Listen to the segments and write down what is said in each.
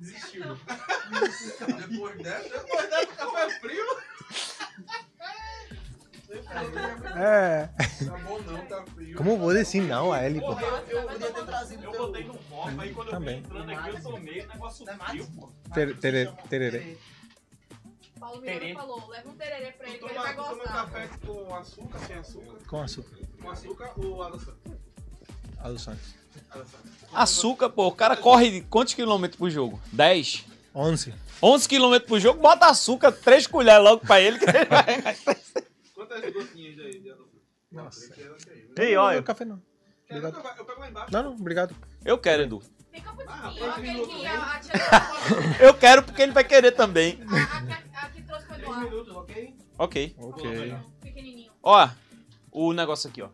Desistiu. Depois dessa, depois dessa, café frio. É. Tá bom não, tá frio. Como vou dizer assim não, a Ellie, pô? Eu podia ter trazido Eu botei no copo, aí quando Também. eu vim tá entrando aqui, eu tomei negócio é frio, pô. Tererê. Tererê. Paulo Mineiro falou, leva um tererê pra ele, que ele vai gostar. Toma café com açúcar, sem açúcar? Com açúcar. Com açúcar ou água santa? Água santa. Açúcar, pô, o cara corre quantos quilômetros pro jogo? 10? 11. 11 quilômetros pro jogo, bota açúcar, 3 colheres logo pra ele, que ele vai. Quantas gotinhas aí? Nossa. Né? Ei, olha. Não, café não. É, obrigado. Eu pego lá embaixo. Não, não, obrigado. Eu quero, Edu. Ah, né? Eu quero porque ele vai querer também. A, que trouxe foi do ar. Ok. Ok. Ó, o negócio aqui, ó.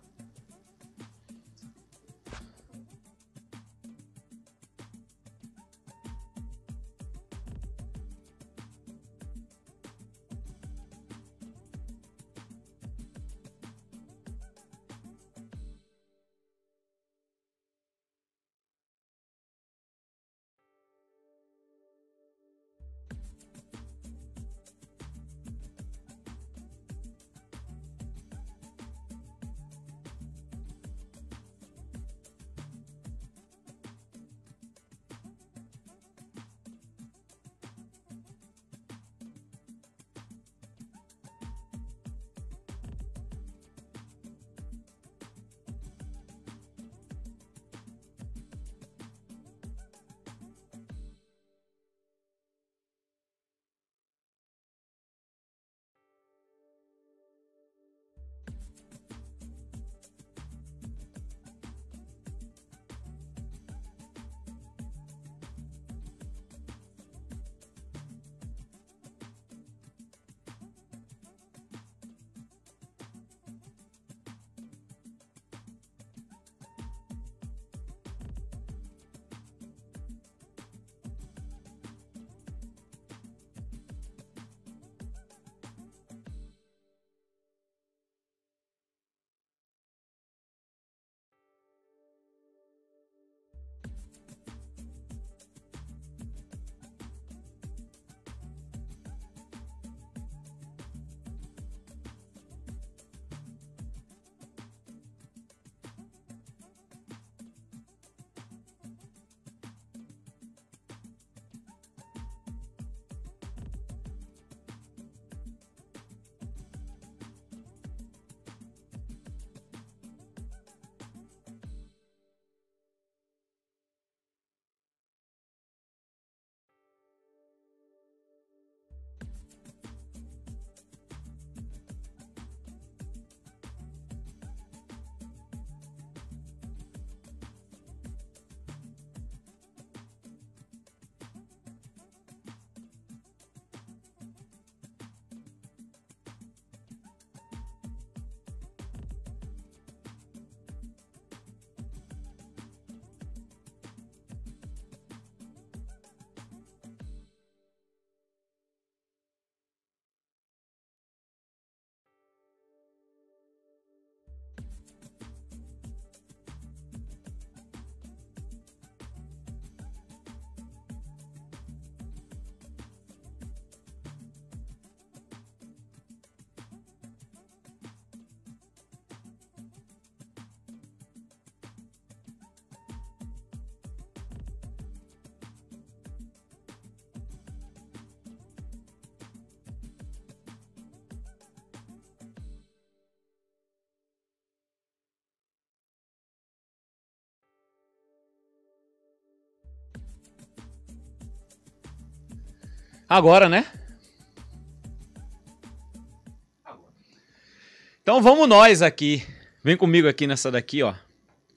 Agora, né? Então vamos nós aqui. Vem comigo aqui nessa daqui, ó.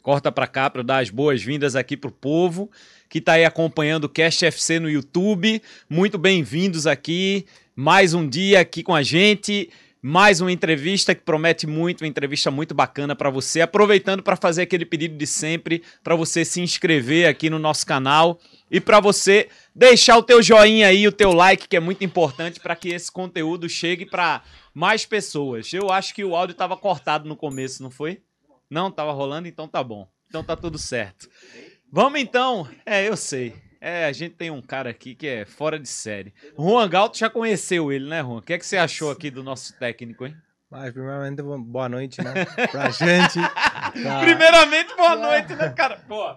Corta para cá para dar as boas-vindas aqui pro povo que está aí acompanhando o Cast FC no YouTube. Muito bem-vindos aqui. Mais um dia aqui com a gente. Mais uma entrevista que promete muito, uma entrevista muito bacana para você. Aproveitando para fazer aquele pedido de sempre, para você se inscrever aqui no nosso canal e para você deixar o teu joinha aí, o teu like, que é muito importante para que esse conteúdo chegue para mais pessoas. Eu acho que o áudio estava cortado no começo, não foi? Não, estava rolando, então tá bom. Então tá tudo certo. Vamos então. É, eu sei. É, a gente tem um cara aqui que é fora de série. Juan Galto já conheceu ele, né, Juan? O que, é que você achou aqui do nosso técnico, hein? Mas, primeiramente, boa noite, né? Pra gente. Tá. Primeiramente, boa noite, né, cara? Pô,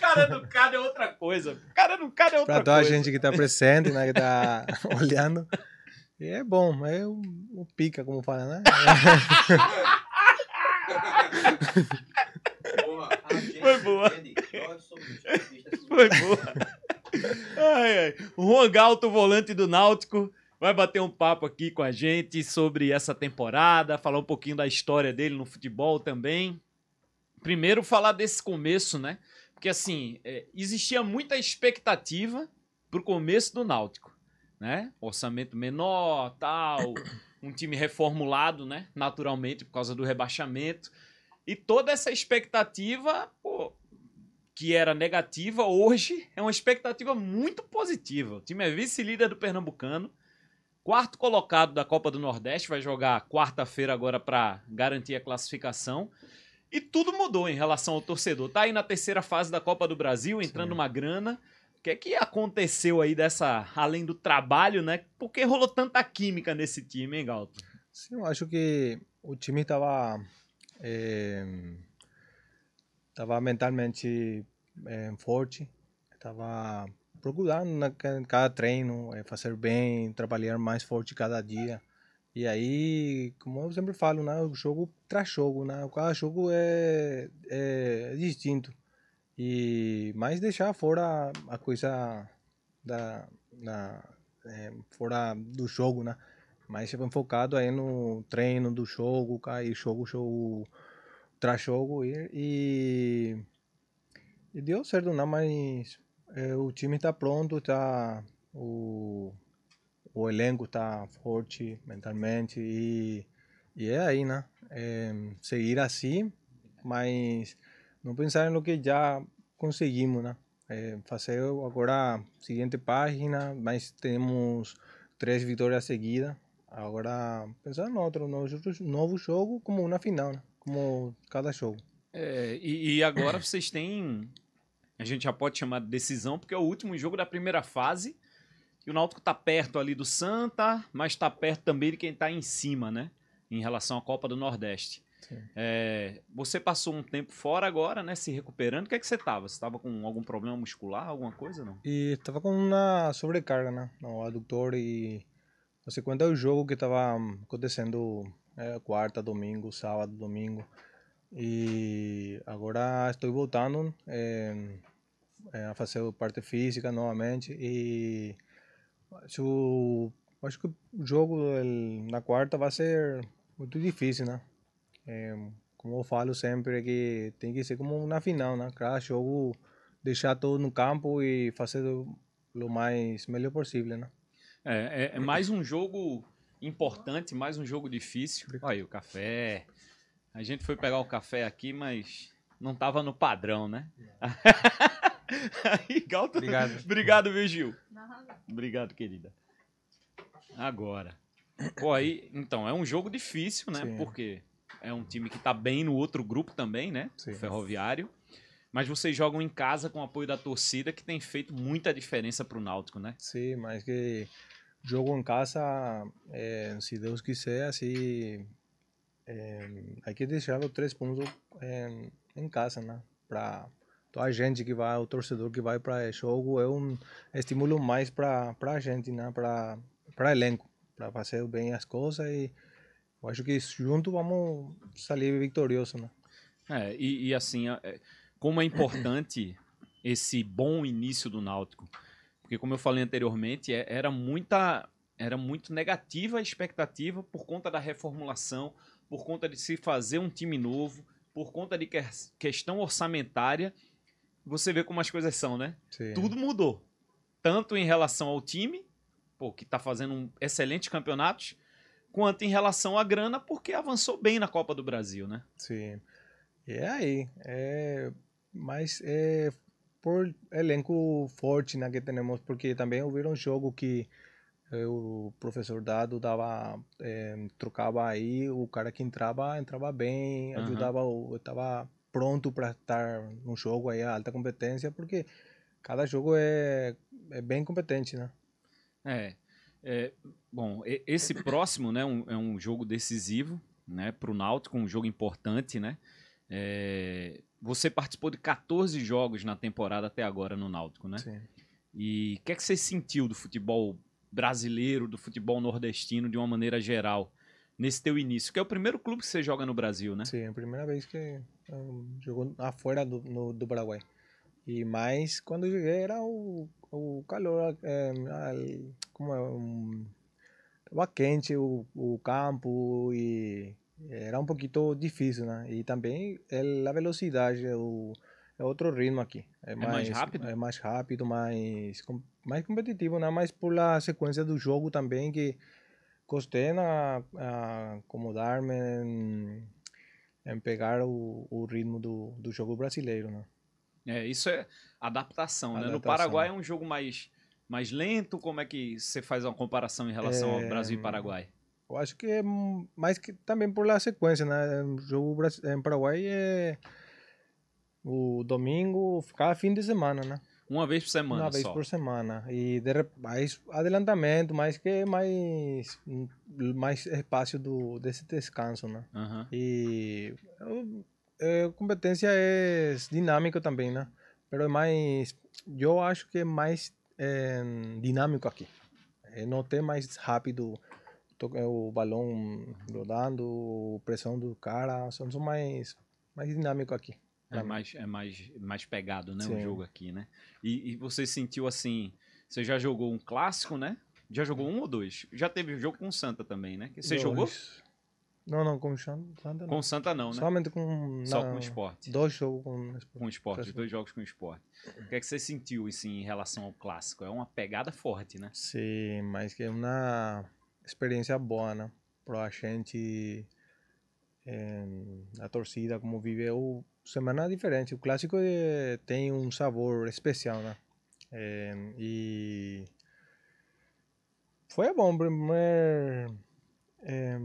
cara no é cara é outra coisa. Cara no cara é, é outra pra coisa. Pra toda a gente que tá presente, né? Que tá olhando. E é bom, é o, o pica, como fala, né? Boa, Foi boa. Foi boa ai, ai. O Juan Galto, volante do Náutico, vai bater um papo aqui com a gente sobre essa temporada, falar um pouquinho da história dele no futebol também. Primeiro, falar desse começo, né? Porque, assim, é, existia muita expectativa pro começo do Náutico, né? Orçamento menor, tal, um time reformulado, né? Naturalmente, por causa do rebaixamento. E toda essa expectativa, pô, que era negativa, hoje é uma expectativa muito positiva. O time é vice-líder do Pernambucano, quarto colocado da Copa do Nordeste, vai jogar quarta-feira agora para garantir a classificação. E tudo mudou em relação ao torcedor. Tá aí na terceira fase da Copa do Brasil, entrando Sim. uma grana. O que é que aconteceu aí dessa, além do trabalho, né? Por que rolou tanta química nesse time, hein, Galto? Sim, eu acho que o time estava é, eh, estava mentalmente é, forte, estava procurando na, né, cada treino é, fazer bem, trabalhar mais forte cada dia. E aí, como eu sempre falo, né, o jogo traz jogo, né, cada jogo é, é, é distinto. E mais deixar fora a coisa da, da é, fora do jogo, né? Mas foi focado aí no treino do jogo, cair jogo, jogo trashou o Goiás e, e deu certo não, mas é, o time está pronto, tá o, o elenco está forte mentalmente e, e é aí, né? É, seguir assim, mas não pensar no que já conseguimos, né? É, fazer agora a seguinte página, mas temos três vitórias seguidas. Agora pensar no outro, no novo jogo como uma final, né? como cada show. É, e, e agora vocês têm. A gente já pode chamar de decisão, porque é o último jogo da primeira fase. E o Náutico tá perto ali do Santa, mas está perto também de quem tá em cima, né? Em relação à Copa do Nordeste. É, você passou um tempo fora agora, né? Se recuperando. O que é que você tava? Você tava com algum problema muscular, alguma coisa, não? E tava com uma sobrecarga, né? No adutor e... Você conta é o jogo que tava acontecendo é, quarta, domingo, sábado, domingo. E agora estou voltando é, é, a fazer parte física novamente. E acho, acho que o jogo na quarta vai ser muito difícil, né? É, como eu falo sempre, que tem que ser como na final, né? Cada jogo deixar todo no campo e fazer o mais melhor possível, né? É, é, é mais um jogo importante, mais um jogo difícil. Olha aí o café. A gente foi pegar o café aqui, mas não tava no padrão, né? É. aí, Obrigado. Obrigado, viu, Gil? Obrigado, querida. Agora. Pô, aí, então, é um jogo difícil, né? Sim. Porque é um time que tá bem no outro grupo também, né? Sim. Ferroviário. Mas vocês jogam em casa com o apoio da torcida, que tem feito muita diferença pro Náutico, né? Sim, mas que jogo em casa, eh, se Deus quiser, assim, eh, hay que deixar os três pontos em eh, casa, né? Para toda a gente que vai, o torcedor que vai para jogo, é um estímulo mais para a gente, né? Para o elenco, para fazer bem as coisas e eu acho que junto vamos sair vitorioso, né? É, e, e assim, é, como é importante esse bom início do Náutico. Porque, como eu falei anteriormente, é, era muita. Era muito negativa a expectativa por conta da reformulação, por conta de se fazer um time novo, por conta de que questão orçamentária. Você vê como as coisas são, né? Sim. Tudo mudou. Tanto em relação ao time, pô, que está fazendo um excelente campeonato, quanto em relação à grana, porque avançou bem na Copa do Brasil, né? Sim. E é aí, é... mas é por elenco forte né, que temos, porque também houve um jogo que eh, o professor Dado dava é, eh, trocava aí o cara que entrava entrava bem uhum. ajudava estava pronto para estar no jogo aí a alta competência porque cada jogo é, é bem competente né é, é bom esse próximo né um, é um jogo decisivo né para o Náutico um jogo importante né é, você participou de 14 jogos na temporada até agora no Náutico, né? Sim. E o que, é que você sentiu do futebol brasileiro, do futebol nordestino de uma maneira geral, nesse teu início? Que é o primeiro clube que você joga no Brasil, né? Sim, é a primeira vez que ah, jogou fora do, no, do Paraguai. E mais quando eu joguei era o, o calor, é, ah, como é, um, quente o, o campo e era um pouquinho difícil, né? E também a velocidade, o, é outro ritmo aqui. É, é mais, rápido? É mais rápido, mais, com, mais competitivo, né? Mas pela sequência do jogo também que costei na, a acomodar-me em, em, pegar o, o ritmo do, do jogo brasileiro, né? É, isso é adaptação, adaptação, né? No Paraguai é um jogo mais, mais lento, como é que você faz uma comparação em relação é... ao Brasil e Paraguai? Eu acho que é mais que também por lá sequência, né? O é jogo em Paraguai é o domingo, ficar fim de semana, né? Uma vez por semana Uma vez só. por semana. E de, mais adelantamento, mais que mais, mais espaço do, desse descanso, né? Uhum. E a é, competência é dinâmico também, né? Mas mais, eu acho que é mais é, dinâmico aqui. É, não ter mais rápido é, o balão rodando, pressão do cara, somos mais mais dinâmico aqui. É mais, é mais, mais pegado, né? Sim. O jogo aqui, né? E, e, você sentiu assim. Você já jogou um clássico, né? Já jogou um ou dois? Já teve jogo com o Santa também, né? Você dois. jogou? Não, não, com o Santa não. Com o Santa não, né? Somente com. Na, Só com o esporte. Dois jogos com o esporte. Com o esporte, dois jogos com o esporte. O que é que você sentiu, assim, em relação ao clássico? É uma pegada forte, né? Sim, mas que é uma experiência boa, né? Para a gente, é, eh, a torcida, como viveu semana diferente. O clássico é, eh, tem um sabor especial, né? É, e foi bom. Primeiro,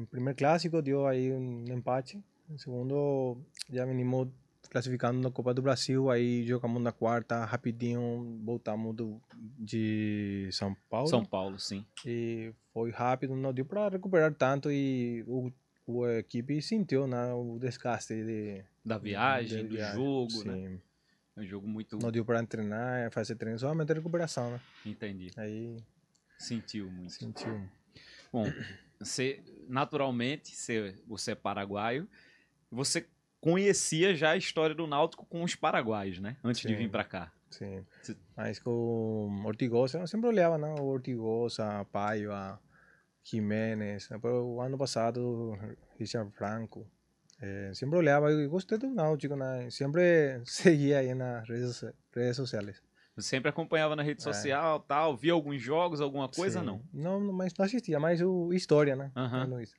primeiro clássico deu aí um empate. O segundo, já venimos Classificando na Copa do Brasil, aí jogamos na quarta, rapidinho, voltamos do, de São Paulo. São Paulo, sim. E foi rápido, não deu para recuperar tanto e o, o a equipe sentiu né, o desgaste de, da viagem, de, do viagem, jogo, né? sim. né? É um jogo muito. Não deu para treinar, é fazer treino, somente recuperação, né? Entendi. Aí. Sentiu muito. Sentiu. Bom, você, naturalmente, você, você é paraguaio, você conhecia já a história do Náutico com os paraguaios, né? Antes Sim. de vir para cá. Sim. Mas com o Ortigosa, eu sempre olhava, né? Ortigosa, Paiva, Jiménez. O ano passado, Richard Franco. É, sempre olhava e gostei do Náutico, né? Sempre seguia aí nas redes, redes sociais. Sempre acompanhava na rede é. social, é. tal, via alguns jogos, alguma coisa, Sim. não? Não, mas não assistia, mas o história, né? Tá não Isso,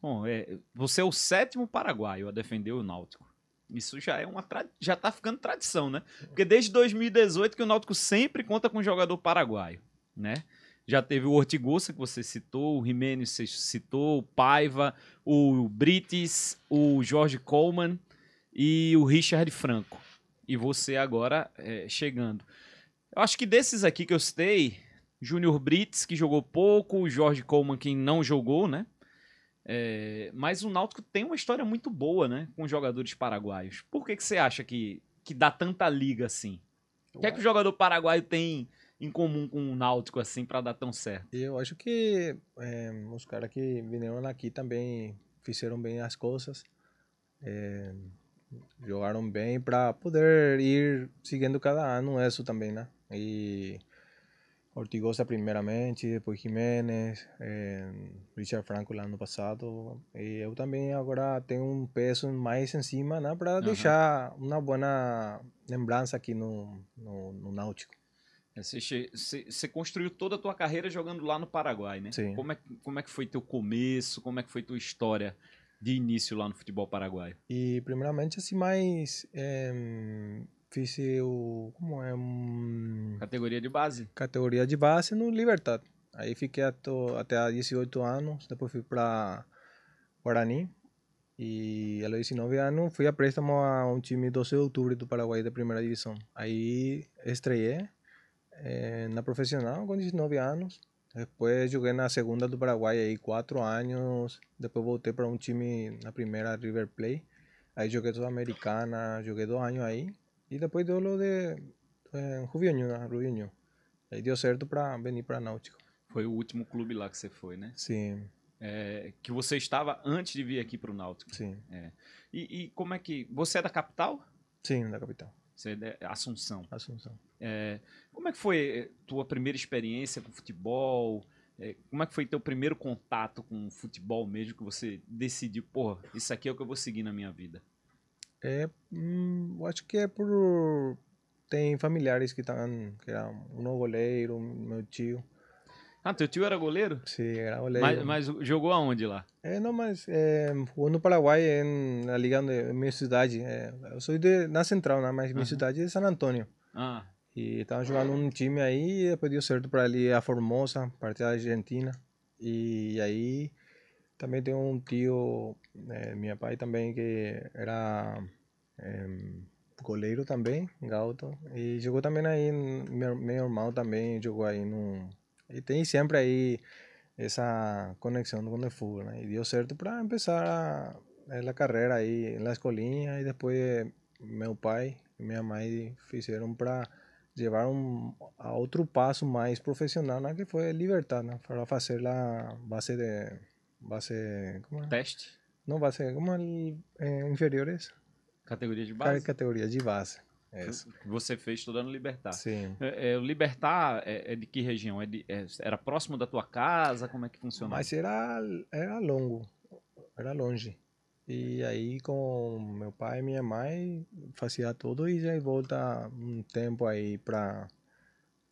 Bom, é, você é o sétimo paraguaio a defender o Náutico. Isso já é uma tra... já tá ficando tradição, né? Porque desde 2018 que o Náutico sempre conta com um jogador paraguaio, né? Já teve o Ortigosa, que você citou, o Jimenez, você citou, o Paiva, o Brites, o Jorge Coleman e o Richard Franco e você agora é, chegando. Eu acho que desses aqui que eu citei, Júnior Brits, que jogou pouco, Jorge Coleman, que não jogou, né? É, mas o Náutico tem uma história muito boa, né? Com jogadores paraguaios. Por que, que você acha que, que dá tanta liga assim? O que é que o jogador paraguaio tem em comum com o Náutico, assim, para dar tão certo? Eu acho que é, os caras que vieram aqui também fizeram bem as coisas. É, jogaram bem para poder ir seguindo cada ano isso também, né? E Ortigosa primeiramente, depois Jiménez, eh, Richard Franco lá no passado. E eu também agora tenho um peso mais em cima né, para uhum. deixar uma boa lembrança aqui no, no, no Náutico. Você é, construiu toda a tua carreira jogando lá no Paraguai, né? Sim. Como é, como é que foi teu começo? Como é que foi tua história de início lá no futebol paraguaio? E primeiramente assim mais é, fiz o como é um, categoria de base. Categoria de base no Libertad. Aí fiquei ato, até 18 anos, depois fui para Guarani e aos 19 anos fui a préstamo a um time 12 de outubro do Paraguai da primeira divisão. Aí estreiei é, eh, na profissional com 19 anos Después jugué na segunda do Paraguai aí quatro anos. Depois voltei para um time na primeira River Plate. Aí joguei Sul-Americana, joguei dois anos aí. E depois deu lo de Juvenil, eh, na Juvenil. Aí deu certo para venir para Náutico. Foi o último clube lá que você foi, né? Sim. É, que você estava antes de vir aqui para o Náutico. Sim. É. E, eh, e como é que. Você é da capital? Sim, da capital. Você é Assunção. Assunção. É, como é que foi eh, tua primeira experiência com futebol? É, como é que foi teu primeiro contato com futebol mesmo que você decidiu, porra, isso aqui é o que eu vou seguir na minha vida? É, hum, eu acho que é por tem familiares que estão, tá, que era é um goleiro, é meu tio, ah, teu tio era goleiro? Sim, era goleiro. Mas, mas jogou aonde lá? É, não, mas é, no Paraguai, em, é, na liga onde minha cidade. É, eu sou de, na Central, né? mas minha uhum. cidade é San Antônio. Ah. E estava jogando um time aí e depois deu certo para ali a Formosa, parte da Argentina. E, e aí também tem um tio, é, meu pai também, que era é, goleiro também, Gauto. E jogou também aí, meu, meu irmão também jogou aí no Y tenés siempre ahí esa conexión con el fútbol. ¿no? Y dio cierto para empezar en eh, la carrera ahí en la escolinha y después mi pai y mi mamá hicieron para llevar un, a otro paso más profesional que fue libertad para hacer la base de base ¿cómo test no base como el eh, inferiores categoría de base categoría de base É que você fez estudando Libertar. Sim. É, é, Libertar é, é, de que região? É de, era próximo da tua casa? Como é que funcionava? Mas era, era longo, era longe. E aí com meu pai e minha mãe fazia tudo e já volta um tempo aí para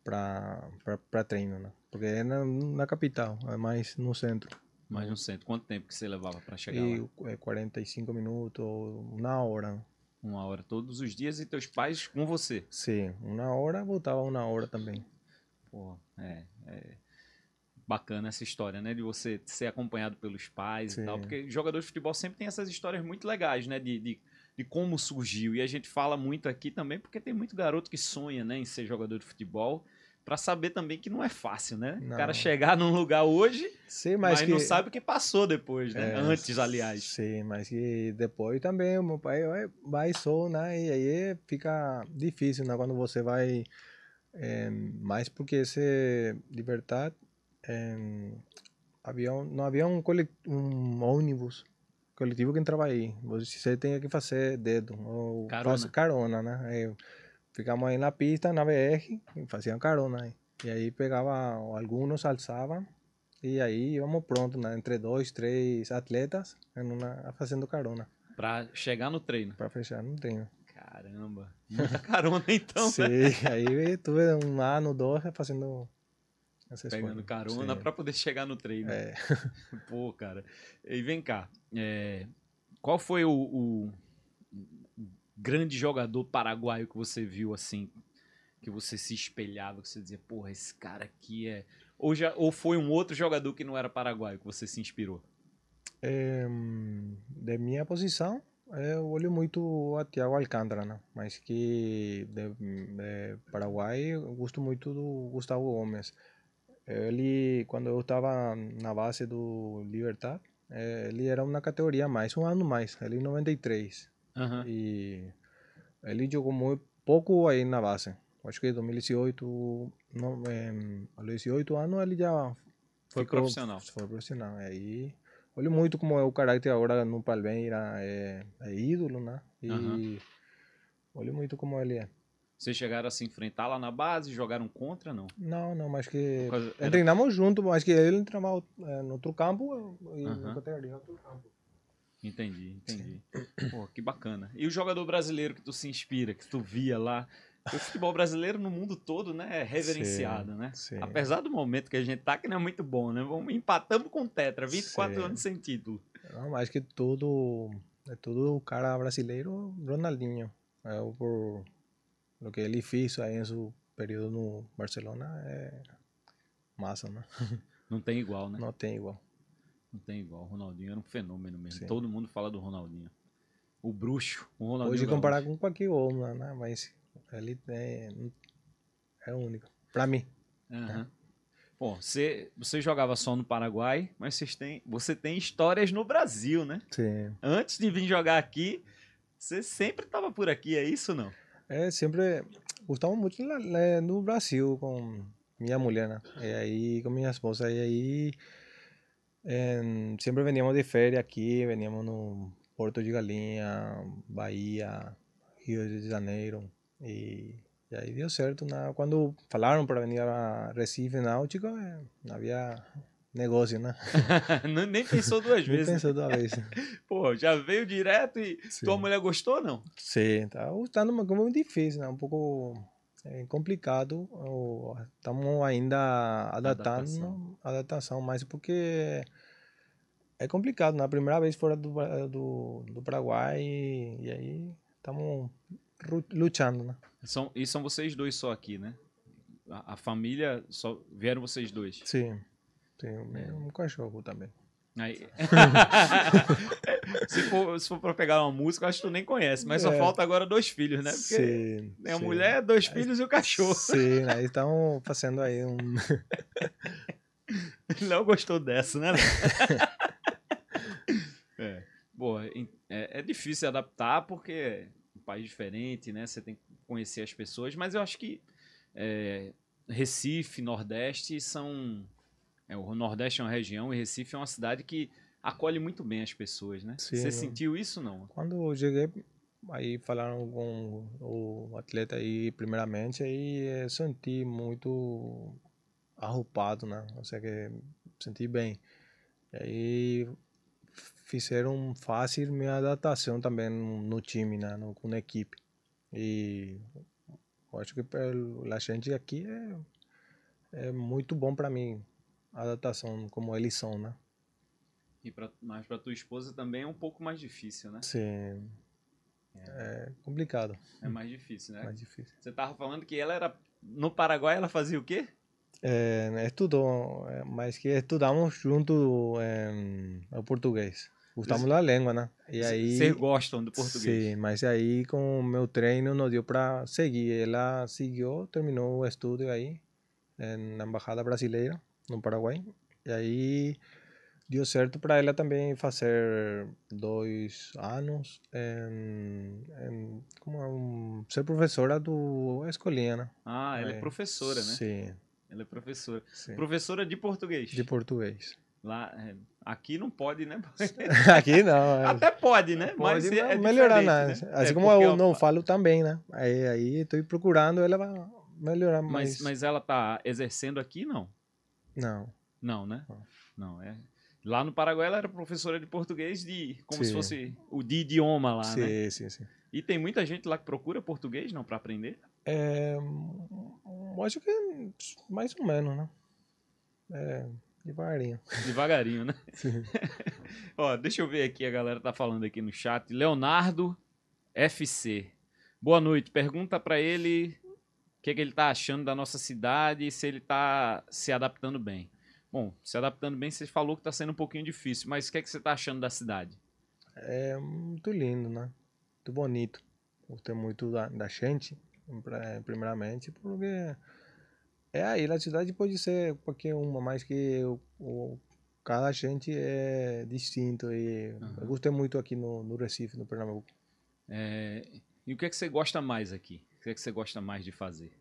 para para treino, né? Porque é na, na capital, mais no centro. Mais no centro. Quanto tempo que você levava para chegar e, lá? 45 minutos, uma hora. Uma hora todos os dias e teus pais com você. Sim, uma hora voltava uma hora também. Pô, é, é bacana essa história, né? De você ser acompanhado pelos pais Sim. e tal. Porque jogador de futebol sempre tem essas histórias muito legais, né? De, de, de, como surgiu. E a gente fala muito aqui também, porque tem muito garoto que sonha né, em ser jogador de futebol para saber também que não é fácil, né? Não. O cara chegar num lugar hoje, Sim, mas, mas que... não sabe o que passou depois, né? É, Antes, aliás. Sim, mas que depois também o meu pai é, vai sou né? E aí fica difícil, né? Quando você vai é, mais porque se libertar, é, havia um, não havia um, um ônibus coletivo que entrava aí. Você tem que fazer dedo ou carona, carona né? É, ficamos aí na pista, na BR, e faziam carona ahí. Y ahí pegaba, o algunos alzaban, íbamos pronto, né? entre dois, três atletas, uma, fazendo carona. Pra chegar no treino? Pra fechar no treino. Caramba, muita carona então. Sim, aí tuve um ano, dois, fazendo Pegando carona para poder chegar no treino. É. Pô, cara. E vem cá. É, qual foi o, o, grande jogador paraguaio que você viu assim, que você se espelhava, que você dizia, porra, esse cara aqui é. Ou, já, ou foi um outro jogador que não era paraguaio que você se inspirou? É, de minha posição, eh, eu olho muito a Thiago Alcântara, né? mas que de, de Paraguai eu gosto muito do Gustavo Gomes. Ele, quando eu estava na base do Libertad, eh, ele era uma categoria mais, um ano mais, ele em 93. Uhum. E ele jogou muito pouco aí na base. Acho que em 2018, não, é, aos 18 anos ele já foi ficou, profissional. Foi profissional. Aí olha muito como é o caráter agora no Palmeiras, é, é ídolo, né? E uhum. muito como ele é. Vocês chegaram a se enfrentar lá na base, jogaram contra, não? Não, não, mas que. Era... Treinamos junto, mas que ele treinava eh, no outro campo e eh, uhum. eu treinava no outro campo. Entendi, entendi. Pô, que bacana. E o jogador brasileiro que tu se inspira, que tu via lá? O futebol brasileiro no mundo todo, né, é reverenciado, sim, né? Sim. Apesar do momento que a gente tá, que não é muito bom, né? Vamos empatamos com o Tetra, 24 sim. anos sem título. Não, mas que todo é todo o cara brasileiro, Ronaldinho, é por o que ele fez aí em seu período no Barcelona é massa, né? Não tem igual, né? Não tem igual. Não tem igual. O Ronaldinho era um fenômeno mesmo. Sim. Todo mundo fala do Ronaldinho. O bruxo. O Ronaldinho Hoje comparar com qualquer outro, né? Mas ele é, é único. Pra mim. Uhum. É. Bom, você, você jogava só no Paraguai, mas vocês têm, você tem histórias no Brasil, né? Sim. Antes de vir jogar aqui, você sempre estava por aqui, é isso ou não? É, sempre. Gostava muito no Brasil com minha mulher, né? E aí, com minha esposa. E aí sempre siempre veníamos de férias aqui, veníamos no Porto de Galinha, Bahia, Rio de Janeiro. E, e aí deu certo. Na, quando falaram para vir a Recife Náutica, oh, eh, não havia negócio, né? nem pensou duas vezes. Nem pensou duas vezes. Pô, já veio direto e Sim. tua mulher gostou não? Sim, tá, tá numa, muito difícil, né? Um pouco é complicado. Estamos ainda adaptando adaptação. adaptação, mas porque é complicado. Na né? primeira vez fora do, do, do Paraguai e, aí estamos lutando, né? São, e são vocês dois só aqui, né? A, a família, só vieram vocês dois? Sim. Tem o é. um cachorro também. se, for, se for pra pegar uma música, acho que tu nem conhece, mas é. só falta agora dois filhos, né? Porque sim, né, é a mulher, dois aí, filhos e o cachorro. Sim, Então, né? fazendo aí um. Não gostou dessa, né? é. Boa, é, é difícil adaptar porque é um país diferente, né? Você tem que conhecer as pessoas, mas eu acho que é, Recife, Nordeste são é, o Nordeste é uma região e Recife é uma cidade que acolhe muito bem as pessoas, né? Sim, Você né? sentiu isso não? Quando eu cheguei, aí falaram com o atleta aí primeiramente, aí eu senti muito arrupado, né? Ou seja, que senti bem. E aí fizeram fácil minha adaptação também no time, né? No, com a equipe. E acho que a gente aqui é, é muito bom para mim adaptação, como eles são, né? E pra, mas para tua esposa também é um pouco mais difícil, né? Sim. É. é, complicado. É mais difícil, né? Mais difícil. Você tava falando que ela era no Paraguai, ela fazia o quê? É, né, estudou, é, mas que estudamos junto é, o português. Gostamos da língua, né? E aí. Vocês gostam do português? Sim, mas aí com o meu treino não deu para seguir. Ela seguiu, terminou o estudo aí é, na embaixada brasileira no Paraguai. E aí deu certo para ela também fazer dois anos em, em como um, ser professora do escolinha, né? Ah, ela é, eh, é professora, né? Sim. Ela é professora. Sim. Professora de português. De português. Lá, eh, aqui não pode, né? aqui não. É... Eh. Até pode, né? Pode, mas é melhorar, né? né? Assim é como eu não eu... falo também, né? Aí, aí estou procurando ela melhorar mais. Mas, mas ela está exercendo aqui, não? Não. Não, né? Não. é. Lá no Paraguai ela era professora de português de como sim. se fosse o de idioma lá, sim, né? Sim, sim, sim. E tem muita gente lá que procura português não para aprender? É, hum, acho que é mais ou menos, né? É, devagarinho. Devagarinho, né? Sim. Ó, deixa eu ver aqui a galera tá falando aqui no chat. Leonardo FC. Boa noite. Pergunta para ele que, que ele está achando da nossa cidade e se ele está se adaptando bem. Bom, se adaptando bem, você falou que está sendo um pouquinho difícil, mas o que, que você está achando da cidade? É muito lindo, né? Muito bonito. Gostei muito da, da gente, é, primeiramente, porque é aí, a cidade pode ser qualquer uma, mas que o, o cada gente é distinto e uhum. eu gostei muito aqui no, no Recife, no Pernambuco. É, e o que é que você gosta mais aqui? que é que você gosta mais de fazer?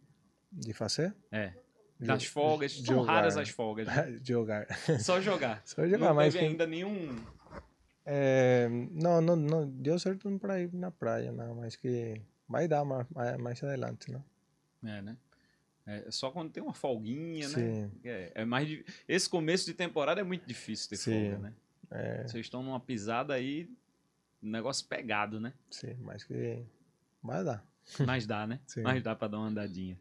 De fazer? É. Das folgas, são raras as folgas. Né? jogar. Só jogar. Só jogar, não mas. Não teve ainda nenhum. É, não, não, não, deu certo pra ir na praia, não, mas que vai dar mais, mais adelante, né? É, né? É, só quando tem uma folguinha, né? Sim. né? É, é mais Esse começo de temporada é muito difícil ter Sim. folga, né? É. Vocês estão numa pisada aí, negócio pegado, né? Sim, mas que vai dar. Mas dá, né? Sim. Mas dá para dar uma andadinha.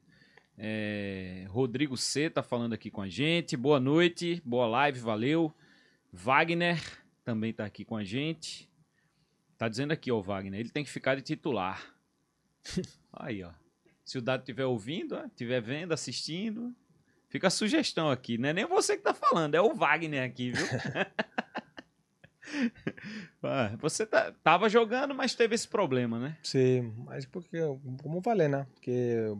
É, Rodrigo C tá falando aqui com a gente. Boa noite, boa live, valeu. Wagner também tá aqui com a gente. Tá dizendo aqui, ó, Wagner, ele tem que ficar de titular. Aí, ó. Se o Dado estiver ouvindo, estiver vendo, assistindo, fica a sugestão aqui, né? Nem você que tá falando, é o Wagner aqui, viu? Ah, você tá, tava jogando, mas teve esse problema, né? Sim, mas porque, como eu falei, né? Porque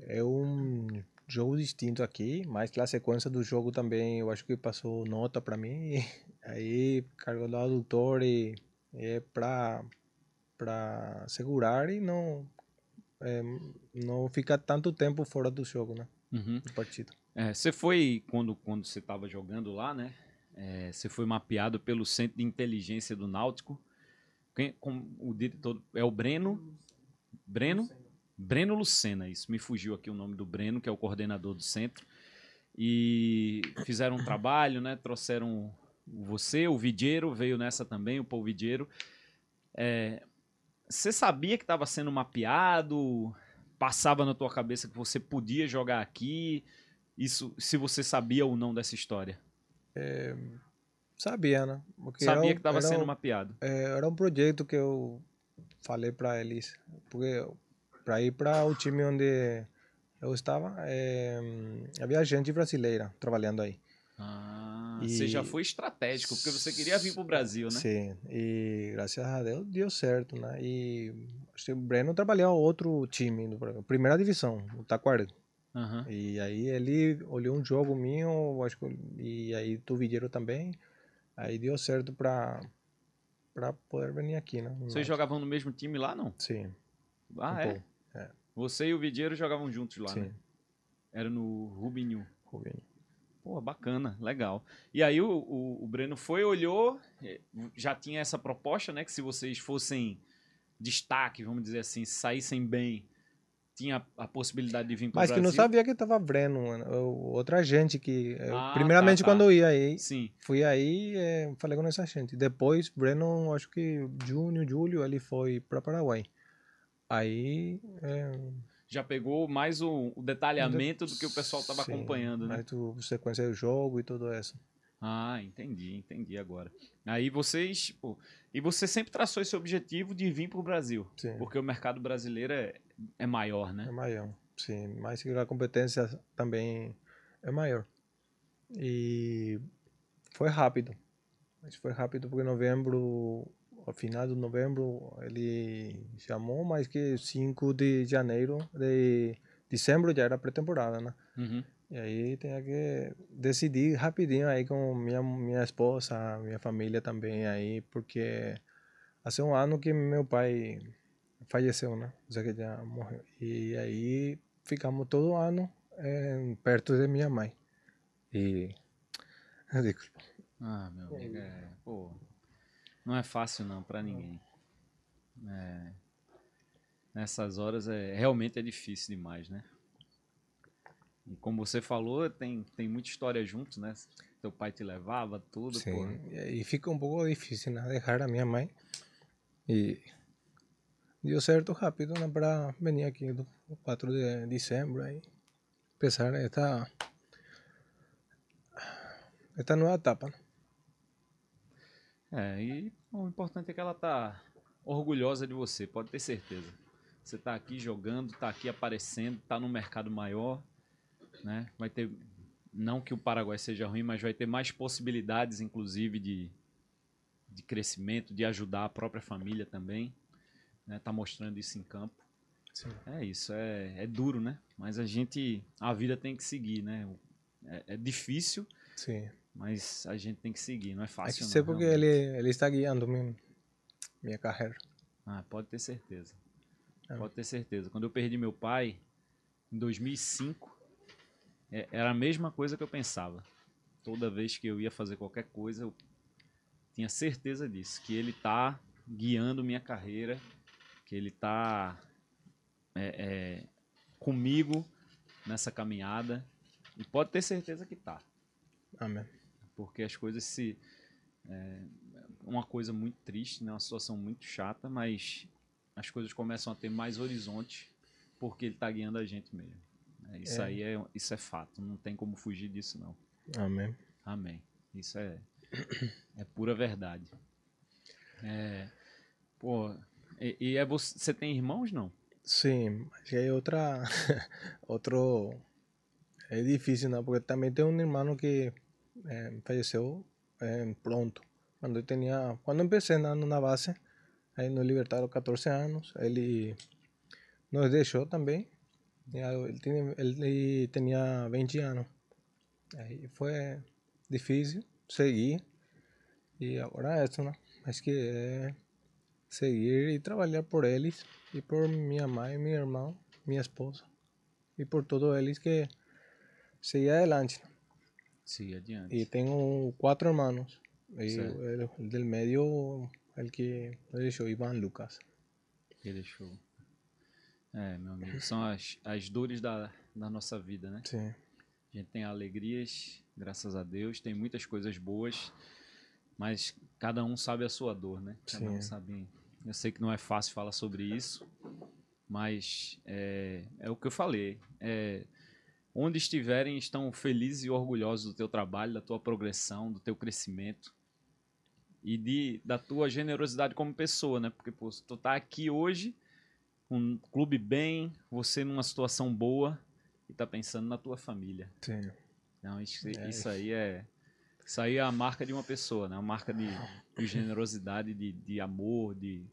é um jogo distinto aqui, mas na sequência do jogo também, eu acho que passou nota para mim. aí cargo do adutor e é pra, pra segurar e não, é, não ficar tanto tempo fora do jogo, né? Uhum. Do partido. É, você foi, quando, quando você tava jogando lá, né? É, você foi mapeado pelo Centro de Inteligência do Náutico. Quem, com, o diretor é o Breno. Breno? Lucena. Breno Lucena, isso. Me fugiu aqui o nome do Breno, que é o coordenador do centro. E fizeram um trabalho, né? Trouxeram você, o Vidiero veio nessa também, o Paul Vidiero. É, você sabia que estava sendo mapeado? Passava na tua cabeça que você podia jogar aqui? Isso, se você sabia ou não dessa história? É, sabia, né? Porque sabia que estava sendo um, mapeado. É, era um projeto que eu falei para eles, porque para ir para o time onde eu estava, é, havia gente brasileira trabalhando aí. Ah, e... você já foi estratégico, porque você queria vir para o Brasil, né? Sim, e graças a Deus deu certo, né? E assim, o Breno trabalhou outro time, primeira divisão, o Taquari. Uhum. E aí ele olhou um jogo meu, acho que, e aí Tuvilheiro também. Aí deu certo pra, pra poder venir aqui, né? Vocês Mas... jogavam no mesmo time lá, não? Sim. Ah, um é? é? Você e o vidiero jogavam juntos lá, né? Sim. né? Era no Rubinho. Rubinho. Pô, bacana, legal. E aí o, o, o Breno foi, olhou, é, já tinha essa proposta, né? Que se vocês fossem destaque, vamos dizer assim, saíssem bem tinha a possibilidade de vir para o Mas que não sabia que estava Breno, outra gente que... Eh, ah, tá, primeiramente, tá, tá. quando eu ia aí, Sim. fui aí é, falei com essa gente. Depois, Breno, acho que junho, julho, ele foi para Paraguai. Aí... É... Já pegou mais o, o detalhamento de... do que o pessoal estava acompanhando, né? Aí tu, você conheceu o jogo e tudo isso. Ah, entendi, entendi agora. Aí vocês... e você sempre traçou esse objetivo de vir para o Brasil. Sim. Porque o mercado brasileiro é é maior, né? É maior, sim. Mas a competência também é maior. E foi rápido. Mas foi rápido porque novembro, ao final de novembro, ele chamou, mas que 5 de janeiro, de dezembro já era pré-temporada, né? Uhum. E aí tinha que decidir rapidinho aí com minha minha esposa, minha família também aí, porque há um ano que meu pai faleceu, né? O Zeca já morreu. E aí ficamos todo ano é, perto de minha mãe. E. Desculpa. Ah, meu amigo, é, pô, não é fácil não para ninguém. É, nessas horas é realmente é difícil demais, né? E como você falou, tem, tem muita história junto, né? Teu pai te levava, tudo. Sim, pô. e fica um pouco difícil, né? Deixar a minha mãe e deu certo rápido, né, para venir aqui do 4 de dezembro aí, começar esta, esta nova etapa. É, e o importante é que ela tá orgulhosa de você, pode ter certeza. Você tá aqui jogando, tá aqui aparecendo, tá no mercado maior, né? Vai ter não que o Paraguai seja ruim, mas vai ter mais possibilidades, inclusive, de, de crescimento, de ajudar a própria família também né? Tá mostrando isso em campo. Sim. É isso, é, é duro, né? Mas a gente, a vida tem que seguir, né? É, é difícil, Sim. mas a gente tem que seguir, não é fácil. É que sei não, porque ele, ele está guiando minha, minha carreira. Ah, pode ter certeza. É. Pode ter certeza. Quando eu perdi meu pai, em 2005, é, era a mesma coisa que eu pensava. Toda vez que eu ia fazer qualquer coisa, eu tinha certeza disso, que ele está guiando minha carreira, que ele está é, é, comigo nessa caminhada. E pode ter certeza que está. Amém. Porque as coisas se. É, é, uma coisa muito triste, né? uma situação muito chata, mas as coisas começam a ter mais horizonte porque ele está guiando a gente mesmo. É, isso é. aí é, isso é fato, não tem como fugir disso, não. Amém. Amém. Isso é, é pura verdade. É, pô, e, e é você, você tem irmãos, não? Sim, mas é outra. outro. É difícil, não, porque também tem um irmão que é, faleceu é, pronto. Quando eu tinha. Quando eu comecei na, na base, aí nos libertaram 14 anos. Ele nos deixou também. Ele tinha, ele tinha 20 anos. Aí foi difícil seguir. E agora é isso, né? Mas que é seguir e trabalhar por eles e por minha mãe, meu irmão, minha esposa e por todos eles que seguir adiante. Sí, adiante. E tenho quatro irmãos. o el, el, del que deixou, Ivan Lucas. Que deixou. É, meu amigo, são as, as dores da, da nossa vida, né? Sim. A gente tem alegrias, graças a Deus, tem muitas coisas boas, mas cada um sabe a sua dor, né? Cada Sim. um sabe eu sei que não é fácil falar sobre isso, mas é, é o que eu falei. É, onde estiverem, estão felizes e orgulhosos do teu trabalho, da tua progressão, do teu crescimento e de, da tua generosidade como pessoa, né? Porque pô, tu tá aqui hoje, um clube bem, você numa situação boa e tá pensando na tua família. Sim. Então, isso, é. isso aí é isso aí é a marca de uma pessoa, né? A marca de, de generosidade, de, de amor, de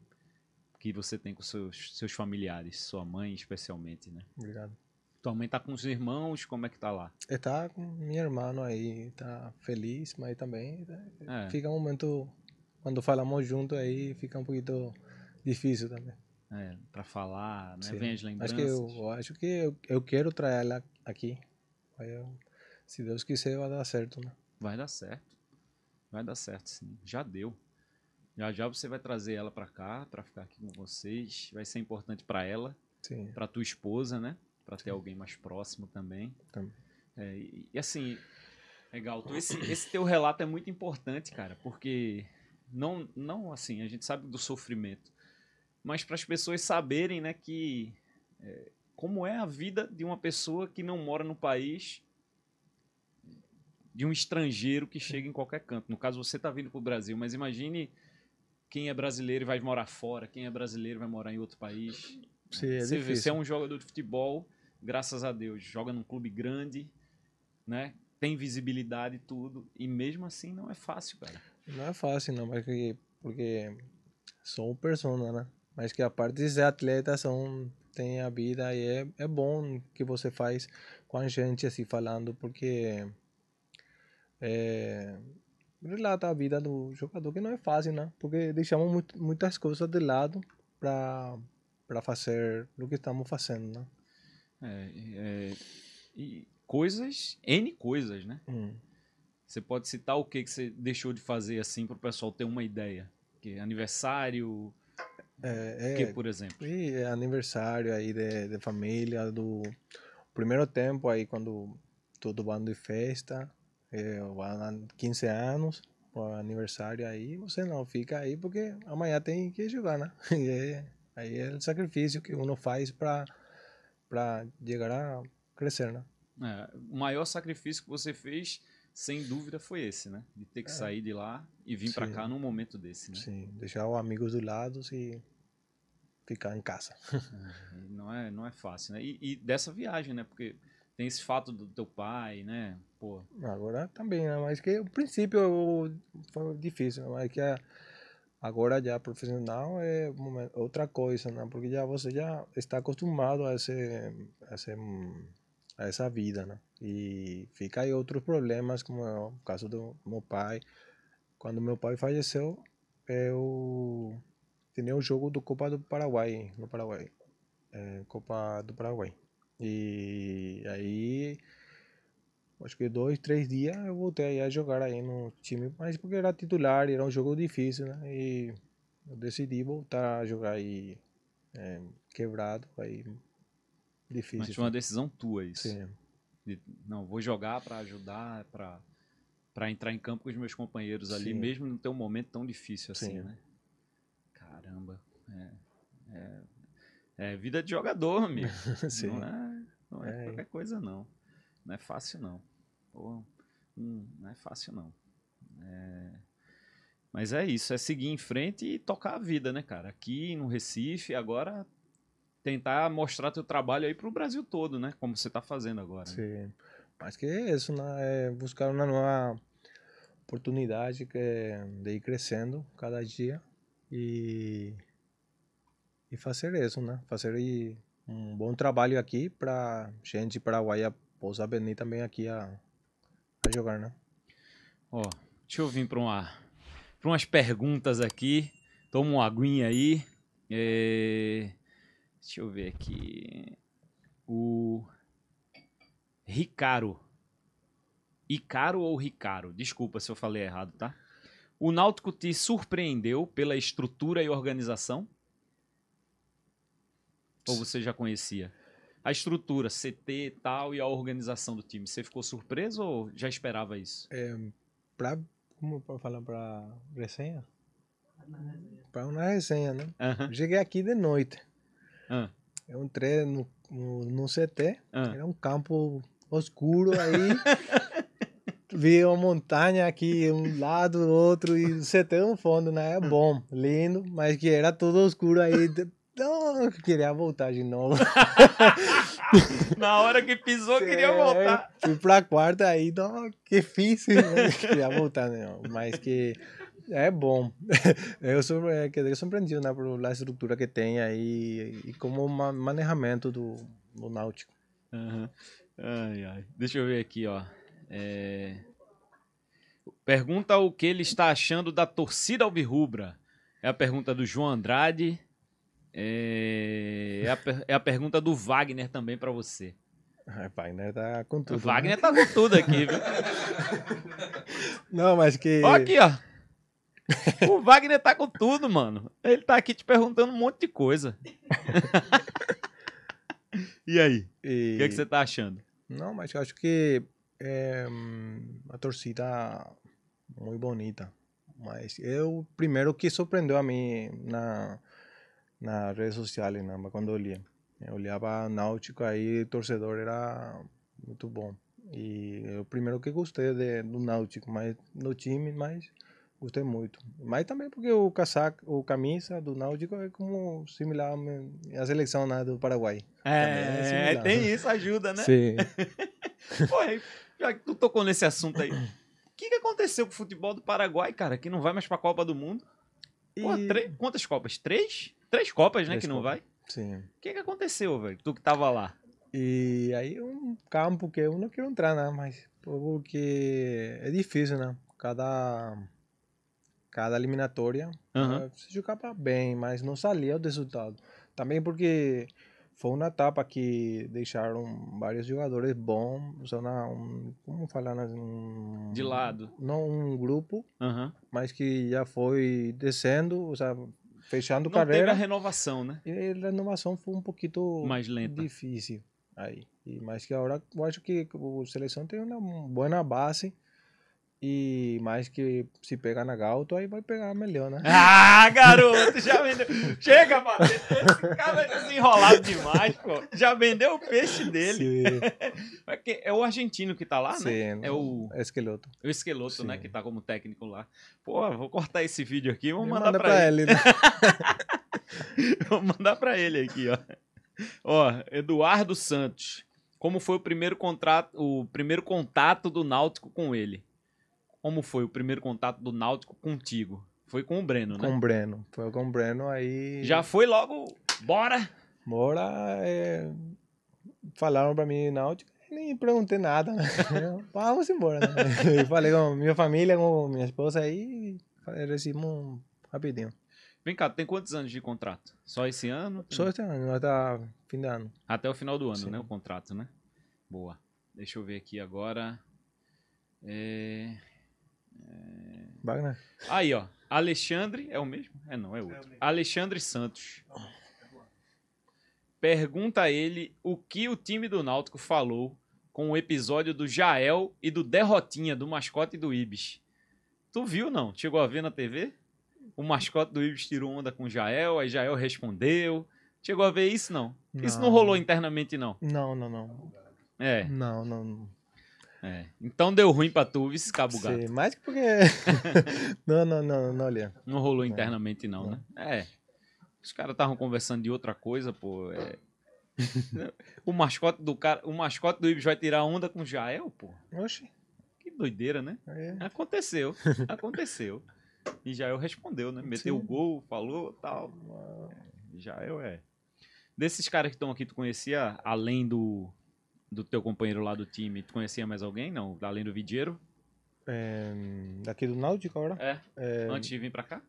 que você tem com seus, seus familiares, sua mãe especialmente, né? Obrigado. Tua mãe tá com os irmãos, como é que tá lá? Está é, tá com minha irmã aí, tá feliz, mas também né, é. fica um momento, quando falamos junto aí, fica um pouquinho difícil também. É, para falar, né? Sim. Vem as lembranças. Acho que eu, eu acho que eu, eu quero trazer ela aqui. Eu, se Deus quiser, vai dar certo, né? Vai dar certo. Vai dar certo, sim. Já deu. Já já você vai trazer ela para cá, para ficar aqui com vocês. Vai ser importante para ela, para tua esposa, né? Para ter alguém mais próximo também. também. É, e, e, assim, legal. Tu, esse, esse teu relato é muito importante, cara, porque não, não assim, a gente sabe do sofrimento, mas para as pessoas saberem, né, que é, como é a vida de uma pessoa que não mora no país de um estrangeiro que chega em qualquer canto. No caso, você está vindo para o Brasil, mas imagine quem é brasileiro e vai morar fora, quem é brasileiro vai morar em outro país. Sim, é você, vê, você é um jogador de futebol, graças a Deus, joga num clube grande, né? Tem visibilidade e tudo. E mesmo assim não é fácil, cara. Não é fácil, não, porque, porque sou persona, né? Mas que a parte de ser atleta são, tem a vida e é, é bom que você faz com a gente assim falando, porque é, relata a vida do jogador, que não é fácil, né? Porque deixamos muito, muitas coisas de lado para para fazer o que estamos fazendo, né? É, é, e coisas, N coisas, né? Hum. Você pode citar o que, que você deixou de fazer assim para o pessoal ter uma ideia? Que aniversário, é, é. que por exemplo? E é aniversário aí de, de família, do primeiro tempo aí quando todo bando de festa, é, lá 15 anos, aniversário aí, você não fica aí porque amanhã tem que jogar, né? E aí é o sacrifício que uno faz para para chegar a crescer, né? É, o maior sacrifício que você fez, sem dúvida, foi esse, né? De ter que é. sair de lá e vir para cá num momento desse, né? Sim, deixar os amigos do lado e ficar em casa. É, não, é, não é fácil, né? E, e dessa viagem, né? Porque tem esse fato do teu pai, né? Pô. Agora também, né? Mas que o princípio é foi difícil, né? mas que a, agora já profissional é outra coisa, né? Porque já você já está acostumado a esse, a, esse, a essa vida, né? E fica aí outros problemas, como é o caso do meu pai. Quando meu pai faleceu, eu tinha o jogo do Copa do Paraguai, no Paraguai. É, Copa do Paraguai. E aí, acho que dois, três dias eu voltei a jogar aí no time, mas porque era titular e era um jogo difícil, né? E eu decidi voltar a jogar aí é, quebrado, aí difícil. Mas foi assim. uma decisão tua isso? Sim. De, não, vou jogar para ajudar, para para entrar em campo com os meus companheiros ali, Sim. mesmo não ter um momento tão difícil assim, Sim. né? Caramba. é, é. É vida de jogador, amigo. não é, não é, é, qualquer coisa, não. Não é fácil, não. hum, não é fácil, não. É... Mas é isso, é seguir em frente e tocar a vida, né, cara? Aqui no Recife, agora tentar mostrar teu trabalho aí pro Brasil todo, né? Como você tá fazendo agora. Né? Sim. Né? Mas que isso, né? É buscar uma nova oportunidade que é de ir crescendo cada dia e e fazer isso, né? Fazer um bom trabalho aqui para gente paraguaia pousar bem também aqui a, a jogar, né? Ó, oh, deixa eu vir para uma, umas perguntas aqui. Toma uma aguinha aí. É, deixa eu ver aqui. O Ricaro. Icaro ou Ricaro? Desculpa se eu falei errado, tá? O Náutico te surpreendeu pela estrutura e organização? Ou você já conhecia? A estrutura, CT e tal, e a organização do time. Você ficou surpreso ou já esperava isso? É, pra, como falar para resenha? Para uma resenha, né? Uh -huh. Cheguei aqui de noite. Uh ah. -huh. Eu entrei no, no, no CT, uh ah. -huh. era um campo oscuro aí. vi uma montanha aqui, um lado, outro, e o CT no é fundo, né? É bom, lindo, mas que era tudo escuro aí, não, eu queria voltar de novo. Na hora que pisou, é, queria voltar. Fui pra quarta aí, não, que fiz, né? queria voltar, não. Né? Mas que é bom. Eu sou é, surpreendido né, por a estrutura que tem aí e como manejamento do, do náutico. Uhum. Ai, ai. Deixa eu ver aqui, ó. É... Pergunta o que ele está achando da torcida albirrubra. É a pergunta do João Andrade. É, a, é a pergunta do Wagner também para você. Ah, Wagner tá com tudo. O né? Wagner né? tá com tudo aqui, viu? Não, mas que. Ó, aqui, ó. O Wagner tá com tudo, mano. Ele tá aqui te perguntando um monte de coisa. e aí? E... O que, é que, você tá achando? Não, mas eu acho que é, a torcida muito bonita. Mas eu primeiro que surpreendeu a mim na nas redes sociais, né? Mas quando eu lia, eu eh, olhava Náutico aí, torcedor era muito bom. E eu primeiro que gostei de, do Náutico, mas no time, mas gostei muito. Mas também porque o casaco, o camisa do Náutico é como similar à seleção né, do Paraguai. É, é tem isso, ajuda, né? Sim. Pô, já que tu tocou nesse assunto aí, o que, que aconteceu com o futebol do Paraguai, cara, que não vai mais pra Copa do Mundo? Pô, e... quantas Copas? Três? Três Copas, né? Três que não vai? Sim. O que, que aconteceu, velho? Tu que tava lá? E aí um campo que eu não quero entrar, né? Mas porque é difícil, né? Cada cada eliminatória uhum. se jogava bem, mas não salia o resultado. Também porque foi uma etapa que deixaram vários jogadores bons, usando na, um, como falar, né, um, de lado. Não um grupo, uhum. mas que já foi descendo, ou seja, fechando não carreira. Teve a renovação, né? E a renovação foi um pouquinho mais lenta. Difícil aí. E, mas que agora eu acho que o seleção tem uma boa base e mais que se pegar na Galto, aí vai pegar melhor, né? Ah, garoto, já vendeu. Chega, mano. Esse cara é desenrolado demais, pô. Já vendeu o peixe dele. É, é o argentino que tá lá, né? Sim, né? É o. É esqueloto. É o esqueloto, né, Sim. né? Que tá como técnico lá. Pô, vou cortar esse vídeo aqui e vou mandar manda pra, pra ele. ele né? vou mandar pra ele aqui, ó. Ó, Eduardo Santos. Como foi o primeiro contrato, o primeiro contato do Náutico com ele? Como foi o primeiro contato do Náutico contigo? Foi com o Breno, né? Com o Breno. Foi com o Breno, aí... Já foi logo, bora! Bora, é... falaram pra mim Náutico, nem perguntei nada, né? Vamos embora, né? falei com minha família, com minha esposa aí, recebemos rapidinho. Vem cá, tem quantos anos de contrato? Só esse ano? Só esse ano, até tá fim de ano. Até o final do ano, Sim. né? O contrato, né? Boa. Deixa eu ver aqui agora. É... Wagner. Aí, ó. Alexandre. É o mesmo? É não, é, é outro. Alexandre Santos. Pergunta a ele o que o time do Náutico falou com o episódio do Jael e do Derrotinha, do mascote do Ibis. Tu viu, não? Chegou a ver na TV? O mascote do Ibis tirou onda com o Jael, aí Jael respondeu. Chegou a ver isso, não? não. Isso não rolou internamente, não? Não, não, não. É. Não, não, não. É. Então deu ruim pra tu, vice cabo gato. mas porque. não, não, não, não olha. Não rolou é. internamente, não, né? não. né? É. Os caras estavam conversando de outra coisa, pô. É... o mascote do cara. O mascote do Ibis vai tirar onda com o Jael, pô. Oxi. Que doideira, né? É. Aconteceu. Aconteceu. E Jael respondeu, né? Meteu o gol, falou tal. É, Jael é. Desses caras que estão aqui, tu conhecia, além do do teu companheiro lá do time, tu conhecia mais alguém, não? Além do Vidiero? É, daqui do Náutico agora? É. é. Antes de vir pra cá?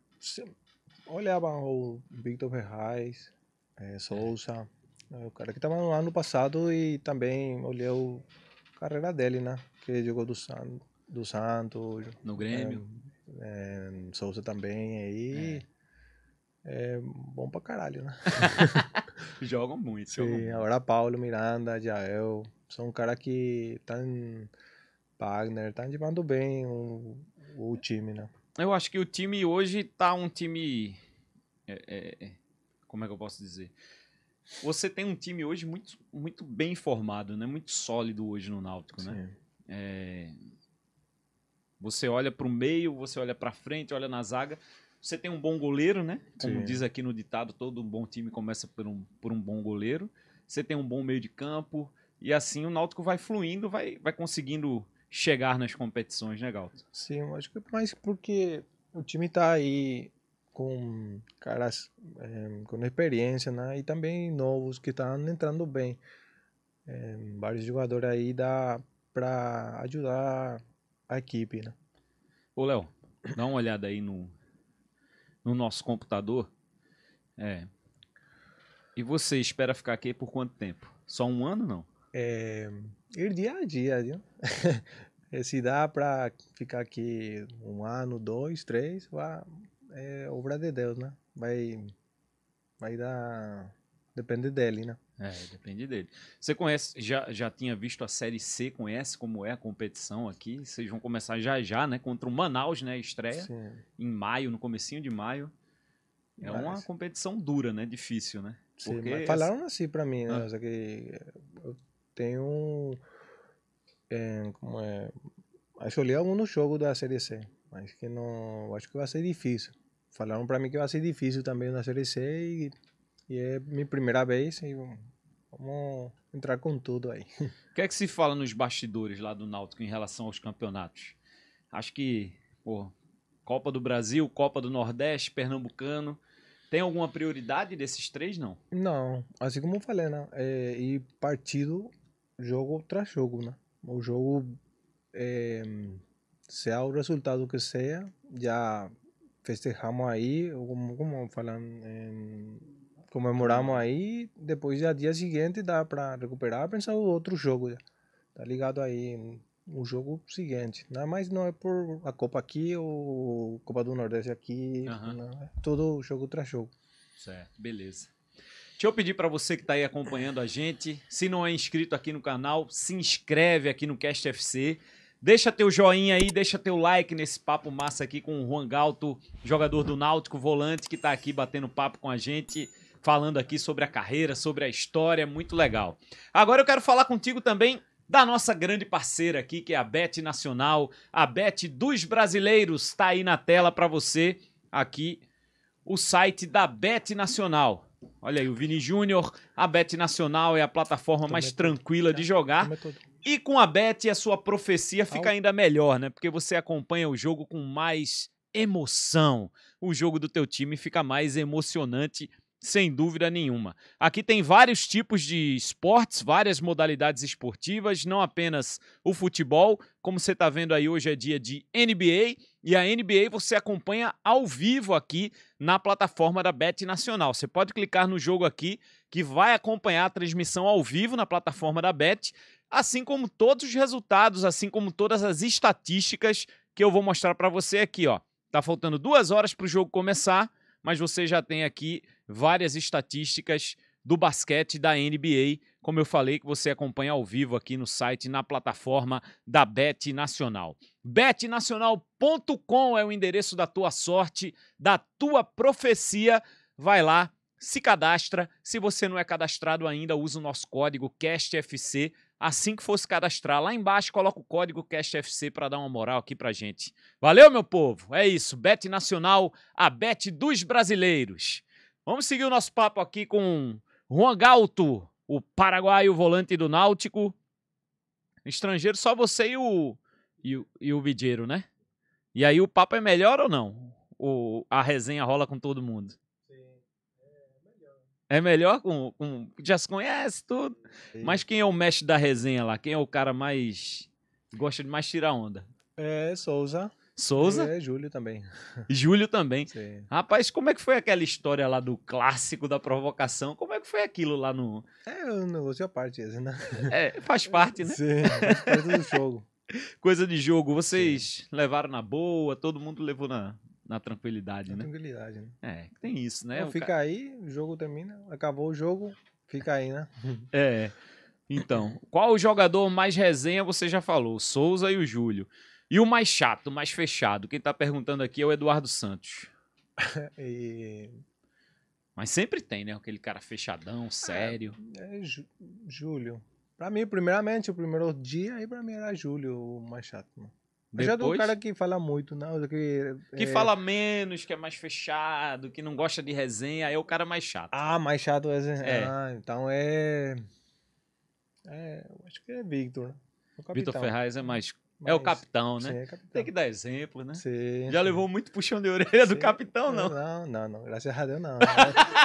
Olhava o Victor Ferraz, é, Souza, é, o cara que tava lá no passado e também olhei a carreira dele, né? Que jogou do, San, do Santos. No Grêmio. É, é, Souza também aí. É bom pra caralho, né? jogam muito. Sim, agora Paulo, Miranda, Jael, são um cara que tá em Wagner, tá animando bem o, o time, né? Eu acho que o time hoje tá um time... É, é, é, como é que eu posso dizer? Você tem um time hoje muito, muito bem formado, né? Muito sólido hoje no Náutico, né? Sim. né? É... Você olha para o meio, você olha para frente, olha na zaga você tem um bom goleiro, né? Como Sim. diz aqui no ditado, todo bom time começa por um, por um bom goleiro. Você tem um bom meio de campo. E assim o Náutico vai fluindo, vai, vai conseguindo chegar nas competições, né, Galto? Sim, acho que é mais porque o time está aí com caras é, com experiência, né? E também novos que estão tá entrando bem. É, vários jogadores aí dá para ajudar a equipe, né? Ô, Léo, dá uma olhada aí no, no nosso computador. É. E você espera ficar aqui por quanto tempo? Só um ano, não? É, ir dia a dia, viu? Se dá para ficar aqui um ano, dois, três, vai, é obra de Deus, né? Vai, vai dar, depende dele, né? É, depende dele. Você conhece, já, já tinha visto a Série C, conhece como é a competição aqui? Vocês vão começar já já, né? Contra o Manaus, né? A estreia Sim. em maio, no comecinho de maio. É mas... uma competição dura, né? Difícil, né? Sim, falaram assim pra mim, né? Ah. Só que eu tenho... É, como é... Acho que eu li algum no jogo da Série C, mas que não... Acho que vai ser difícil. Falaram pra mim que vai ser difícil também na Série C e e é minha primeira vez e vamos entrar com tudo aí. O que é que se fala nos bastidores lá do Náutico em relação aos campeonatos? Acho que, pô, Copa do Brasil, Copa do Nordeste, Pernambucano. Tem alguma prioridade desses três, não? Não, assim como eu falei, né? É, e partido, jogo tras jogo, né? O jogo, é, seja o resultado que seja, já festejamos aí, como, como falando, é, Comemoramos aí, depois já dia seguinte dá para recuperar, pensar o outro jogo, já. tá ligado aí, o jogo seguinte, né? Mas não é por a Copa aqui ou Copa do Nordeste aqui, uhum. não, é todo jogo tras jogo. Certo, beleza. Deixa eu pedir para você que está aí acompanhando a gente, se não é inscrito aqui no canal, se inscreve aqui no Cast FC. Deixa teu joinha aí, deixa teu like nesse papo massa aqui com o Juan Galto, jogador do Náutico, volante, que está aqui batendo papo com a gente falando aqui sobre a carreira, sobre a história, é muito legal. Agora eu quero falar contigo também da nossa grande parceira aqui, que é a Bet Nacional, a Bet dos Brasileiros. Está aí na tela para você aqui o site da Bet Nacional. Olha aí, o Vini Júnior, a Bet Nacional é a plataforma mais tranquila de jogar. E com a Bet, a sua profecia fica ainda melhor, né? Porque você acompanha o jogo com mais emoção. O jogo do teu time fica mais emocionante sem dúvida nenhuma. Aqui tem vários tipos de esportes, várias modalidades esportivas, não apenas o futebol, como você está vendo aí hoje é dia de NBA e a NBA você acompanha ao vivo aqui na plataforma da Bet Nacional. Você pode clicar no jogo aqui que vai acompanhar a transmissão ao vivo na plataforma da Bet, assim como todos os resultados, assim como todas as estatísticas que eu vou mostrar para você aqui, ó. Tá faltando duas horas para o jogo começar mas você já tem aqui várias estatísticas do basquete da NBA, como eu falei que você acompanha ao vivo aqui no site, na plataforma da Bet Nacional. betnacional.com é o endereço da tua sorte, da tua profecia. Vai lá, se cadastra. Se você não é cadastrado ainda, usa o nosso código CASTFC Assim que fosse cadastrar lá embaixo, coloca o código CASTFC para dar uma moral aqui pra gente. Valeu, meu povo. É isso, Bet Nacional, a Bet dos brasileiros. Vamos seguir o nosso papo aqui com Juan Galto, o paraguaio volante do Náutico. Estrangeiro, só você e o, e, o, e o Bideiro, né? E aí o papo é melhor ou não? O a resenha rola com todo mundo? É melhor com, com. Já se conhece tudo. Sim. Mas quem é o mestre da resenha lá? Quem é o cara mais. Gosta de mais tirar onda? É, Souza. Souza? É, Júlio também. Júlio também. Sim. Rapaz, como é que foi aquela história lá do clássico da provocação? Como é que foi aquilo lá no. É eu não à parte, assim, né? É, faz parte, né? Sim, faz parte do jogo. Coisa de jogo. Vocês Sim. levaram na boa, todo mundo levou na, na tranquilidade, na né? tranquilidade, né? É, tem isso, né? Então, fica ca... aí, o jogo termina, acabou o jogo, fica aí, né? é. Então, qual o jogador mais resenha você já falou? Souza e o Júlio. E o mais chato, o mais fechado? Quem tá perguntando aqui é o Eduardo Santos. e... Mas sempre tem, né? Aquele cara fechadão, é, sério. É, é Júlio. Pra mim, primeiramente, o primeiro dia, aí pra mim era Júlio o mais chato, mano. Né? Depois... Eu já do cara que fala muito, não. Que, que é... fala menos, que é mais fechado, que não gosta de resenha, aí é o cara mais chato. Ah, mais chato é. é. Ah, então é. É. Acho que é Victor. Né? Victor Ferraz é mais mas, é o capitão, né? Sim, é capitão. Tem que dar exemplo, né? Sim, Já sim. levou muito puxão de orelha do capitão, não? Não, não, não. Graças a Deus, não.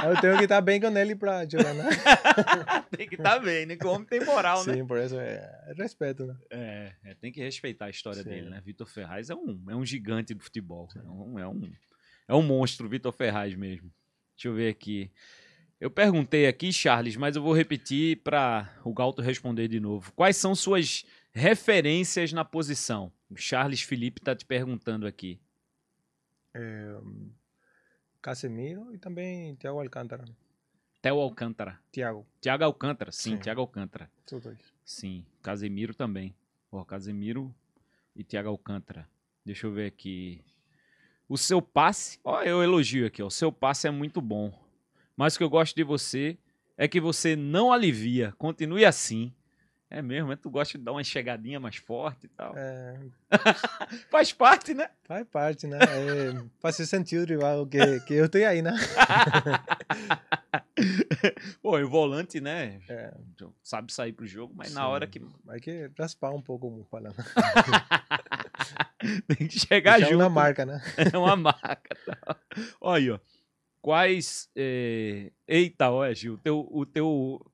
Eu tenho que estar bem com ele pra jogar, né? tem que estar bem, né? Que o homem tem moral, né? Sim, por isso é, é, respeito, né? É, é tem que respeitar a história dele, né? Vitor Ferraz é um, é um gigante do futebol. É um, é, um, é um monstro, Vitor Ferraz mesmo. Deixa eu ver aqui. Eu perguntei aqui, Charles, mas eu vou repetir para o Galto responder de novo. Quais são suas Referências na posição. O Charles Felipe está te perguntando aqui. É, Casemiro e também Thiago Alcântara. Theo Alcântara. Thiago. Thiago Alcântara, sim, sim. Thiago Alcântara. São dois. Sim, Casemiro também. Ó, Casemiro e Thiago Alcântara. Deixa eu ver aqui. O seu passe, ó, eu elogio aqui, ó. O seu passe é muito bom. Mas o que eu gosto de você é que você não alivia. Continue assim. É mesmo, né? tu gosta de dar uma chegadinha mais forte e tal. É... Faz parte, né? Faz parte, né? É, faz sentido igual que, que eu tenho aí, né? Pô, e o volante, né? É. Sabe sair pro jogo, mas Sim. na hora que. vai que raspar um pouco o falando. Tem que chegar Deixar junto. É uma marca, né? É uma marca. Tá? Olha aí, ó. Quais. É... Eita, olha, Gil, o teu, o teu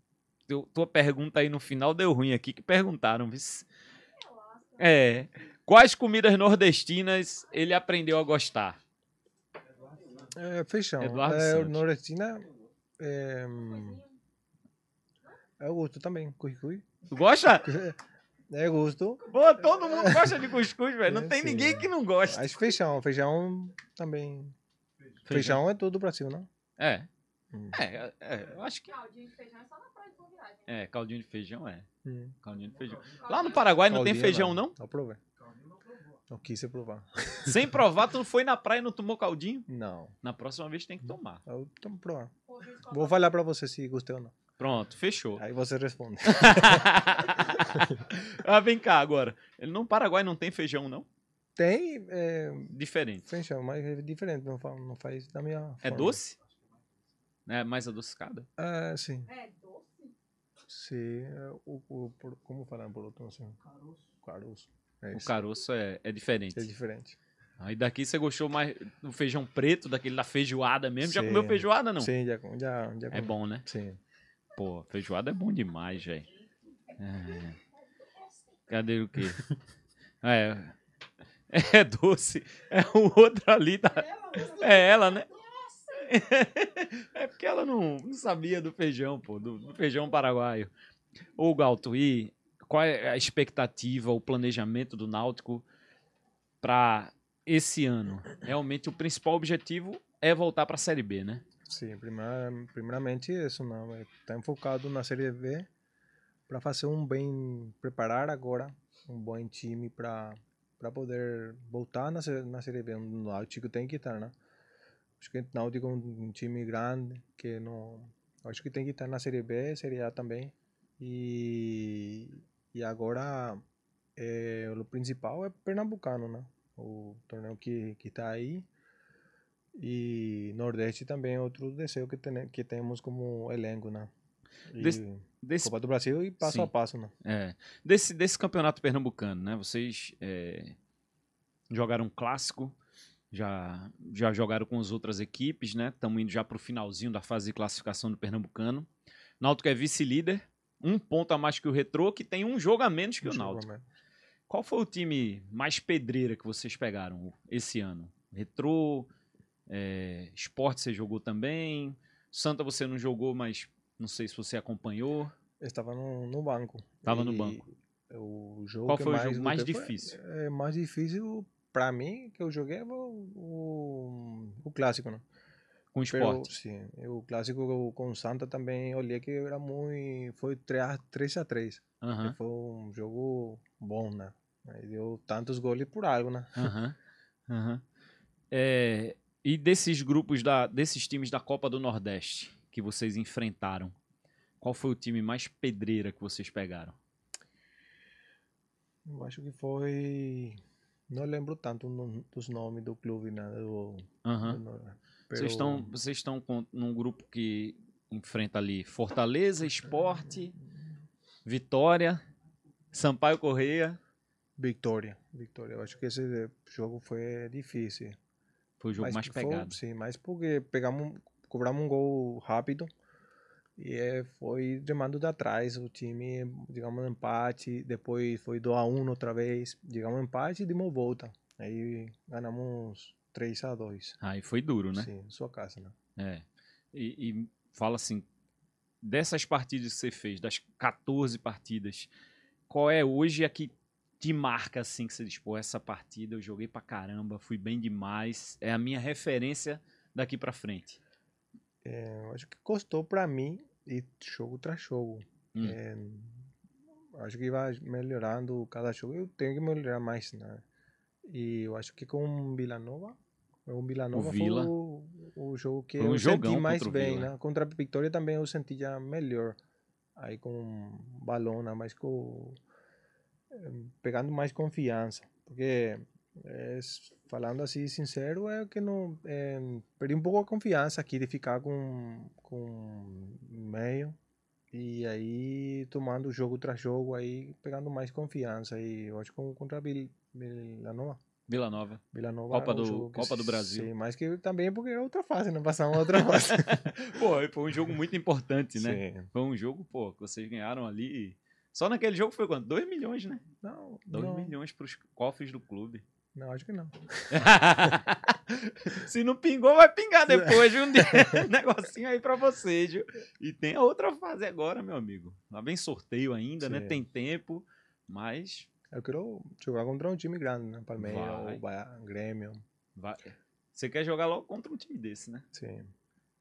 teu, tua pergunta aí no final deu ruim aqui, que perguntaram. É. Quais comidas nordestinas ele aprendeu a gostar? É, feijão. Eduardo é, Nordestina. É, eu é gosto também, cuscuz. Tu gosta? É, gosto. Pô, todo mundo gosta de cuscuz, velho. Não é, tem sim. ninguém é. que não gosta. Mas feijão, feijão também. Feijão, feijão é tudo do Brasil, não? É. Hum. É, é, é, eu acho que. Caldinho de feijão é só na praia de né? É, caldinho de feijão é. Hum. Caldinho de feijão. Lá no Paraguai não tem é feijão, não? Não provei. Não quis você provar. Sem provar, tu não foi na praia e não tomou caldinho? Não. Na próxima vez tem que tomar. Eu tomo provar. Vou falar pra você se gostei ou não. Pronto, fechou. Aí você responde. ah, vem cá agora. No Paraguai não tem feijão, não? Tem. É... Diferente. Feijão, mas é diferente. Não faz, não faz da minha. É forma. doce? É mais adocicada? Ah, sim. É doce? Sim, é o, o, como falar em porotão assim? Caroço. Caroço. É o caroço é, é diferente. É diferente. Aí ah, daqui você gostou mais do feijão preto, daquele da feijoada mesmo? Sim. Já comeu feijoada, não? Sim, já, já, já É bom, né? Sim. Pô, feijoada é bom demais, velho. É. Cadê o quê? É. É doce. É o outro ali. Da... É ela, né? é porque ela não, não sabia do feijão, pô, do, do feijão paraguaio. Ô, Galtuí, qual é a expectativa, o planejamento do Náutico para esse ano? Realmente, o principal objetivo é voltar para a Série B, né? Sim, primeir, primeiramente isso, não. Né? Está é focado na Série B para fazer um bem, preparar agora um bom time para para poder voltar na, na Série B, o Náutico tem que estar, tá, né? Acho que o Náutico é um time grande que não. Acho que tem que estar na Série B, Série A também. E, e agora é, o principal é Pernambucano, né? O torneio que está aí. E Nordeste também é outro desejo que, tem, que temos como elenco, né? Des, desse, Copa do Brasil e passo sim. a passo, né? É. Desse, desse campeonato pernambucano, né? Vocês é, jogaram um clássico já, já jogaram com as outras equipes, né? Estamos indo já para o finalzinho da fase de classificação do Pernambucano. Náutico é vice-líder, um ponto a mais que o Retrô, que tem um jogo a menos que um o Náutico. Qual foi o time mais pedreira que vocês pegaram esse ano? Retrô, é, Esporte você jogou também, Santa você não jogou, mas não sei se você acompanhou. Eu estava no, no banco. Estava no banco. O jogo Qual foi o jogo mais difícil? É, é mais difícil pra mim, que eu joguei é o, o, clássico, né? Com esporte. sim, o clássico com o Santa também olhei que era muito. Foi 3x3. Uhum. Foi um jogo bom, né? Aí deu tantos goles por algo, né? Uhum. Uhum. É, e desses grupos, da, desses times da Copa do Nordeste que vocês enfrentaram, qual foi o time mais pedreira que vocês pegaram? Eu acho que foi não lembro tanto dos nomes do clube, nada. Né? Do, do, vocês, estão, vocês estão com, num grupo que enfrenta ali Fortaleza, Esporte, Vitória, Sampaio Correia. Vitória, Vitória. Eu acho que esse jogo foi difícil. Foi o jogo Mas mais pegado. Foi, sim, mais porque pegamos, cobramos um gol rápido. E eh, foi remando atrás o time, digamos, empate. Depois foi 2 a 1 outra vez, digamos, empate e de uma volta. Aí ganhamos 3 a 2 Aí foi duro, né? Sim, sua casa, né? É. E, e fala assim: dessas partidas que você fez, das 14 partidas, qual é hoje a que te marca assim que você diz, pô, essa partida eu joguei pra caramba, fui bem demais, é a minha referência daqui pra frente? é, acho que custou para mim e jogo tras jogo. Hum. É, acho que vai melhorando cada jogo. Eu tenho que melhorar mais, né? E eu acho que com Vila Nova, o Vila Nova o Vila. foi o, o, jogo que um eu senti mais bem, né? Contra a Victoria também eu senti já melhor. Aí com Balona, mais com eh, pegando mais confiança, porque Es, falando assim sincero, é que não eh, perdi um pouco a confiança aqui de ficar com, com meio e aí tomando jogo tras jogo, aí pegando mais confiança. E eu acho que contra a Vila Nova. Vila Nova. Vila Nova. Copa, do, Copa do Brasil. Sim, mas que também porque é outra fase, não passamos outra fase. pô, foi um jogo muito importante, né? Sim. Foi um jogo, pô, que vocês ganharam ali. Só naquele jogo foi quanto? 2 milhões, né? Não. 2 milhões para os cofres do clube. Não, acho que não. Se não pingou, vai pingar depois, de Um dia, negocinho aí pra vocês, viu? E tem a outra fase agora, meu amigo. Não vem sorteio ainda, né? Sim. né? Tem tempo, mas. Eu quero jogar contra um time grande, né? Palmeiras, ou Bahia, Grêmio. Vai. Você quer jogar logo contra um time desse, né? Sim.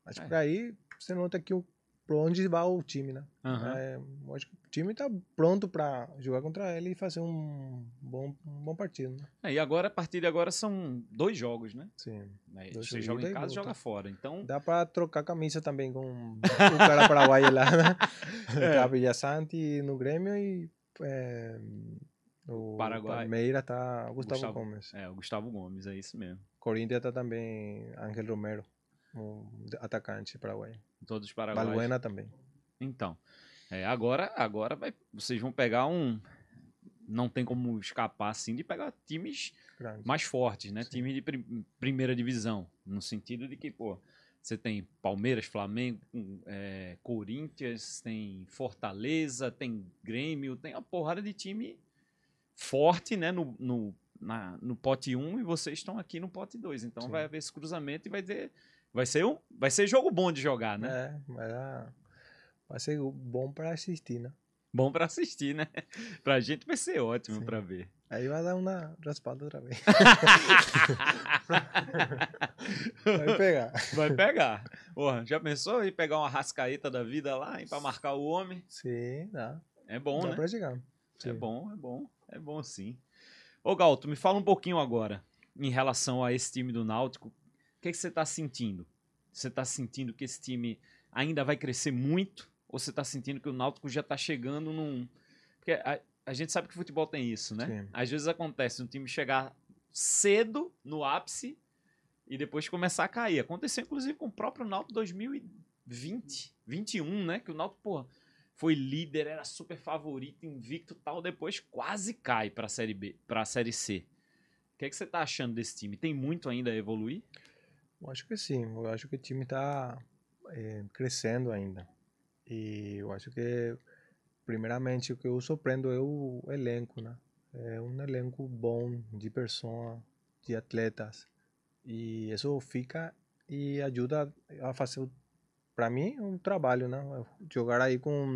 Mas é. por aí, você nota que o para onde vai o time, né? Uhum. É, acho que o time está pronto para jogar contra ele e fazer um bom, um bom partido, né? É, e agora, a partir de agora, são dois jogos, né? Sim. É, você joga em casa e joga fora, então... Dá para trocar camisa também com o cara paraguaio lá, né? é. Santi no Grêmio e... É, o Paraguai. Palmeira tá Gustavo, Gustavo Gomes. É, o Gustavo Gomes, é isso mesmo. Corinthians tá também Ángel Romero, um atacante paraguaio. Todos os paraguaios. Baluena também. Então, é, agora, agora vai, vocês vão pegar um... Não tem como escapar, assim, de pegar times Grande. mais fortes, né? Times de prim primeira divisão. No sentido de que, pô, você tem Palmeiras, Flamengo, é, Corinthians, tem Fortaleza, tem Grêmio, tem uma porrada de time forte, né? No, no, na, no pote 1 um, e vocês estão aqui no pote 2. Então Sim. vai haver esse cruzamento e vai ter Vai ser, um, vai ser jogo bom de jogar, né? É, vai, vai ser bom para assistir, né? Bom para assistir, né? Pra gente vai ser ótimo para ver. Aí vai dar uma raspada outra vez. vai pegar. Vai pegar. Porra, já pensou em pegar uma rascaeta da vida lá para marcar o homem? Sim, dá. É bom, dá né? Dá pra chegar. É sim. É bom, é bom. É bom sim. Ô, Galto, me fala um pouquinho agora em relação a esse time do Náutico que, que você está sentindo? Você está sentindo que esse time ainda vai crescer muito? Ou você está sentindo que o Náutico já está chegando num. Porque a, a, gente sabe que futebol tem isso, né? Sim. Às vezes acontece um time chegar cedo no ápice e depois começar a cair. Aconteceu, inclusive, com o próprio Náutico 2020, 21, né? Que o Náutico, pô, foi líder, era super favorito, invicto tal, depois quase cai para a Série B, para a Série C. O que, é que você está achando desse time? Tem muito ainda a evoluir? Eu acho que sim, eu acho que o time está é, crescendo ainda. E eu acho que, primeiramente, o que eu surpreendo é o elenco, né? É um elenco bom de pessoas, de atletas. E isso fica e ajuda a fazer, para mim, um trabalho, né? Jogar aí com.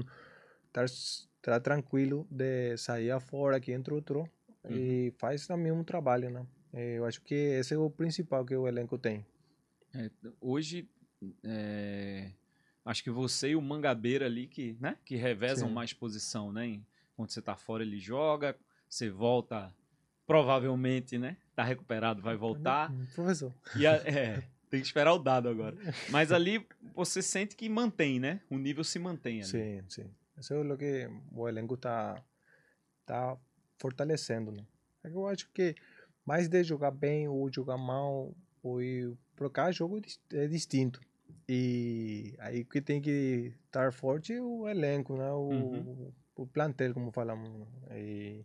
Estar tá, tá tranquilo de sair fora aqui entre outro. Uhum. E faz também um trabalho, né? Eu acho que esse é o principal que o elenco tem. É, hoje, é, acho que você e o Mangabeira ali que, né, que revezam Sim. mais posição, né? Quando você tá fora, ele joga, você volta, provavelmente, né? Tá recuperado, vai voltar. Hum, hum, professor. E a, é, tem que esperar o dado agora. Mas ali você sente que mantém, né? O nível se mantém ali. Sim, sim. Isso é o que o elenco está tá fortalecendo, né? É eu acho que mais de jogar bem ou jogar mal ou ir Pro jogo é distinto. E aí que tem que estar forte é o elenco, né? O, uhum. o plantel, como falamos. E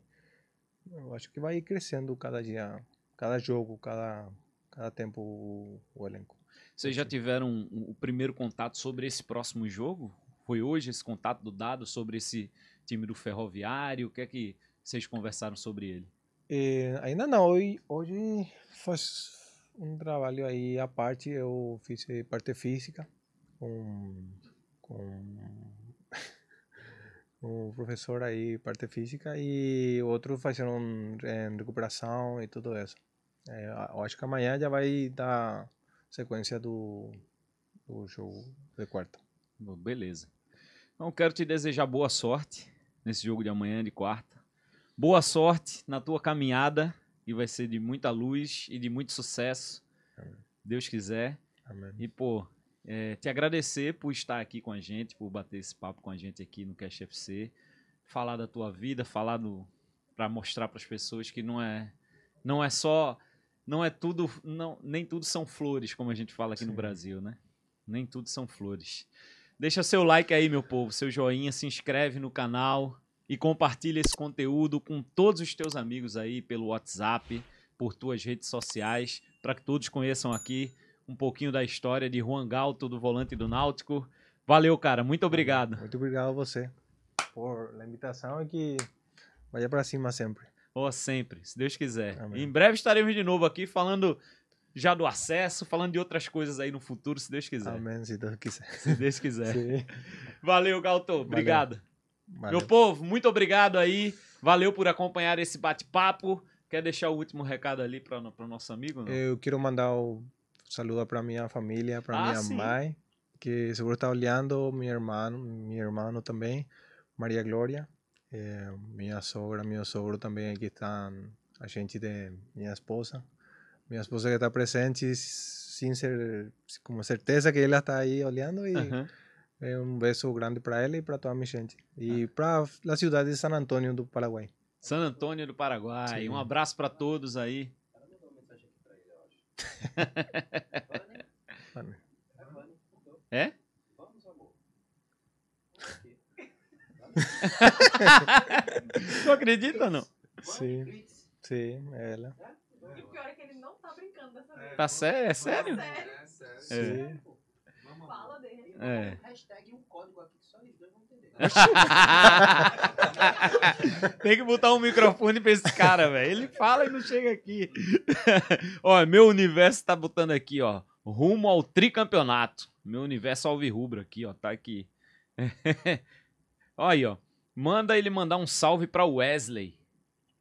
eu acho que vai crescendo cada dia, cada jogo, cada, cada tempo o, o elenco. Vocês já tiveram o primeiro contato sobre esse próximo jogo? Foi hoje esse contato do dado sobre esse time do Ferroviário? O que é que vocês conversaram sobre ele? É, ainda não. Hoje, hoje faz, um trabalho aí à parte, eu fiz parte física com, com um professor aí, parte física, e outros fizeram em é, recuperação e tudo isso. É, eu acho que amanhã já vai dar sequência do, do jogo de quarta. Beleza. Então, quero te desejar boa sorte nesse jogo de amanhã, de quarta. Boa sorte na tua caminhada e vai ser de muita luz e de muito sucesso. Amém. Deus quiser. Amém. E, pô, é, te agradecer por estar aqui com a gente, por bater esse papo com a gente aqui no Cash FC, falar da tua vida, falar do para mostrar para as pessoas que não é não é só não é tudo não nem tudo são flores como a gente fala aqui Sim. no Brasil, né? Nem tudo são flores. Deixa seu like aí, meu povo, seu joinha, se inscreve no canal e compartilha esse conteúdo com todos os teus amigos aí pelo WhatsApp, por tuas redes sociais, para que todos conheçam aqui um pouquinho da história de Juan Galto, do volante do Náutico. Valeu, cara. Muito obrigado. Muito obrigado a você por a invitação e que vai para cima sempre. Oh, sempre, se Deus quiser. Amém. Em breve estaremos de novo aqui falando já do acesso, falando de outras coisas aí no futuro, se Deus quiser. Amém, se Deus quiser. Se Deus quiser. Valeu, Galto. Obrigado. Valeu. Valeu. Meu povo, muito obrigado aí. Valeu por acompanhar esse bate-papo. Quer deixar o último recado ali para o nosso amigo? Não? Eu quero mandar um saludo para minha família, para ah, minha sim. mãe, que seguro está olhando, meu irmão, meu irmão também, Maria Glória, eh, minha sogra, meu sogro também aqui estão, a gente de minha esposa, minha esposa que está presente, sem ser, com certeza que ela está aí olhando e... Uh -huh eh, un beso grande para ela e para toda a minha gente. E ah. para a cidade de San Antônio do Paraguai. San Antônio do Paraguai. Sim. Um abraço para todos aí. é? não acredita, não? Sim. Sim, ela. E o pior é que ele não tá brincando dessa vez. Tá sério? É sério? Tá é sério. É sério. É sério fala dele. É. Hashtag um código aqui que só eles dois vão entender. Tem que botar um microfone pra esse cara, velho. Ele fala e não chega aqui. ó, meu universo tá botando aqui, ó. Rumo ao tricampeonato. Meu universo alvirrubro aqui, ó. Tá aqui. ó aí, ó. Manda ele mandar um salve pra Wesley.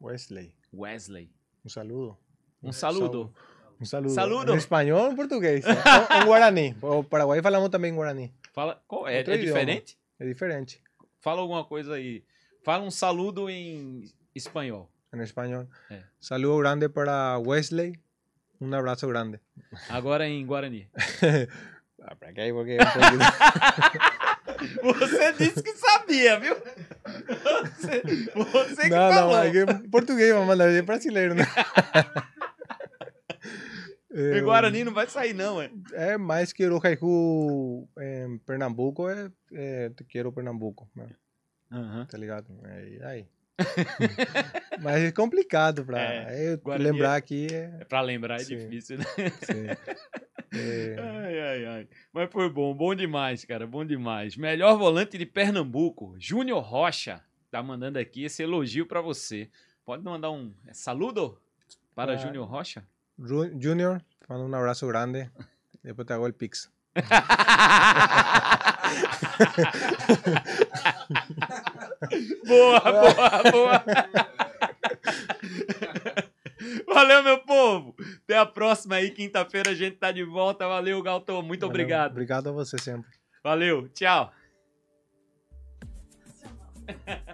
Wesley. Wesley. Um saludo. Um saludo. Um saludo. Um saludo. Saludo. espanhol, español o português? portugués? o, guaraní. O Paraguai falamos também guaraní. Fala, qual, é, é diferente? É diferente. Fala alguma coisa aí. Fala um saludo em espanhol. Em espanhol. É. Saludo grande para Wesley. Um abraço grande. Agora em guarani. Ah, pra quê? Porque... Você disse que sabia, viu? Você, você que não, falou. Não, é português, mas é brasileiro, né? É, e Guarani não vai sair, não, é. É mais Queiro Caicu é, Pernambuco é, é Queiro Pernambuco. Né? Uhum. Tá ligado? É, aí. Mas é complicado pra é, lembrar é- aqui. É... É pra lembrar é Sim. difícil, né? É. Ai, ai, ai. Mas foi bom, bom demais, cara, bom demais. Melhor volante de Pernambuco, Júnior Rocha, tá mandando aqui esse elogio para você. Pode mandar um saludo para ah, Júnior Rocha? Junior, te mando un abrazo grande. Después te hago el pix. boa, boa, boa. Valeu, meu povo. Até a próxima aí. Quinta-feira a gente tá de volta. Valeu, Galton. Muito Valeu. obrigado. Obrigado a você sempre. Valeu. Tchau.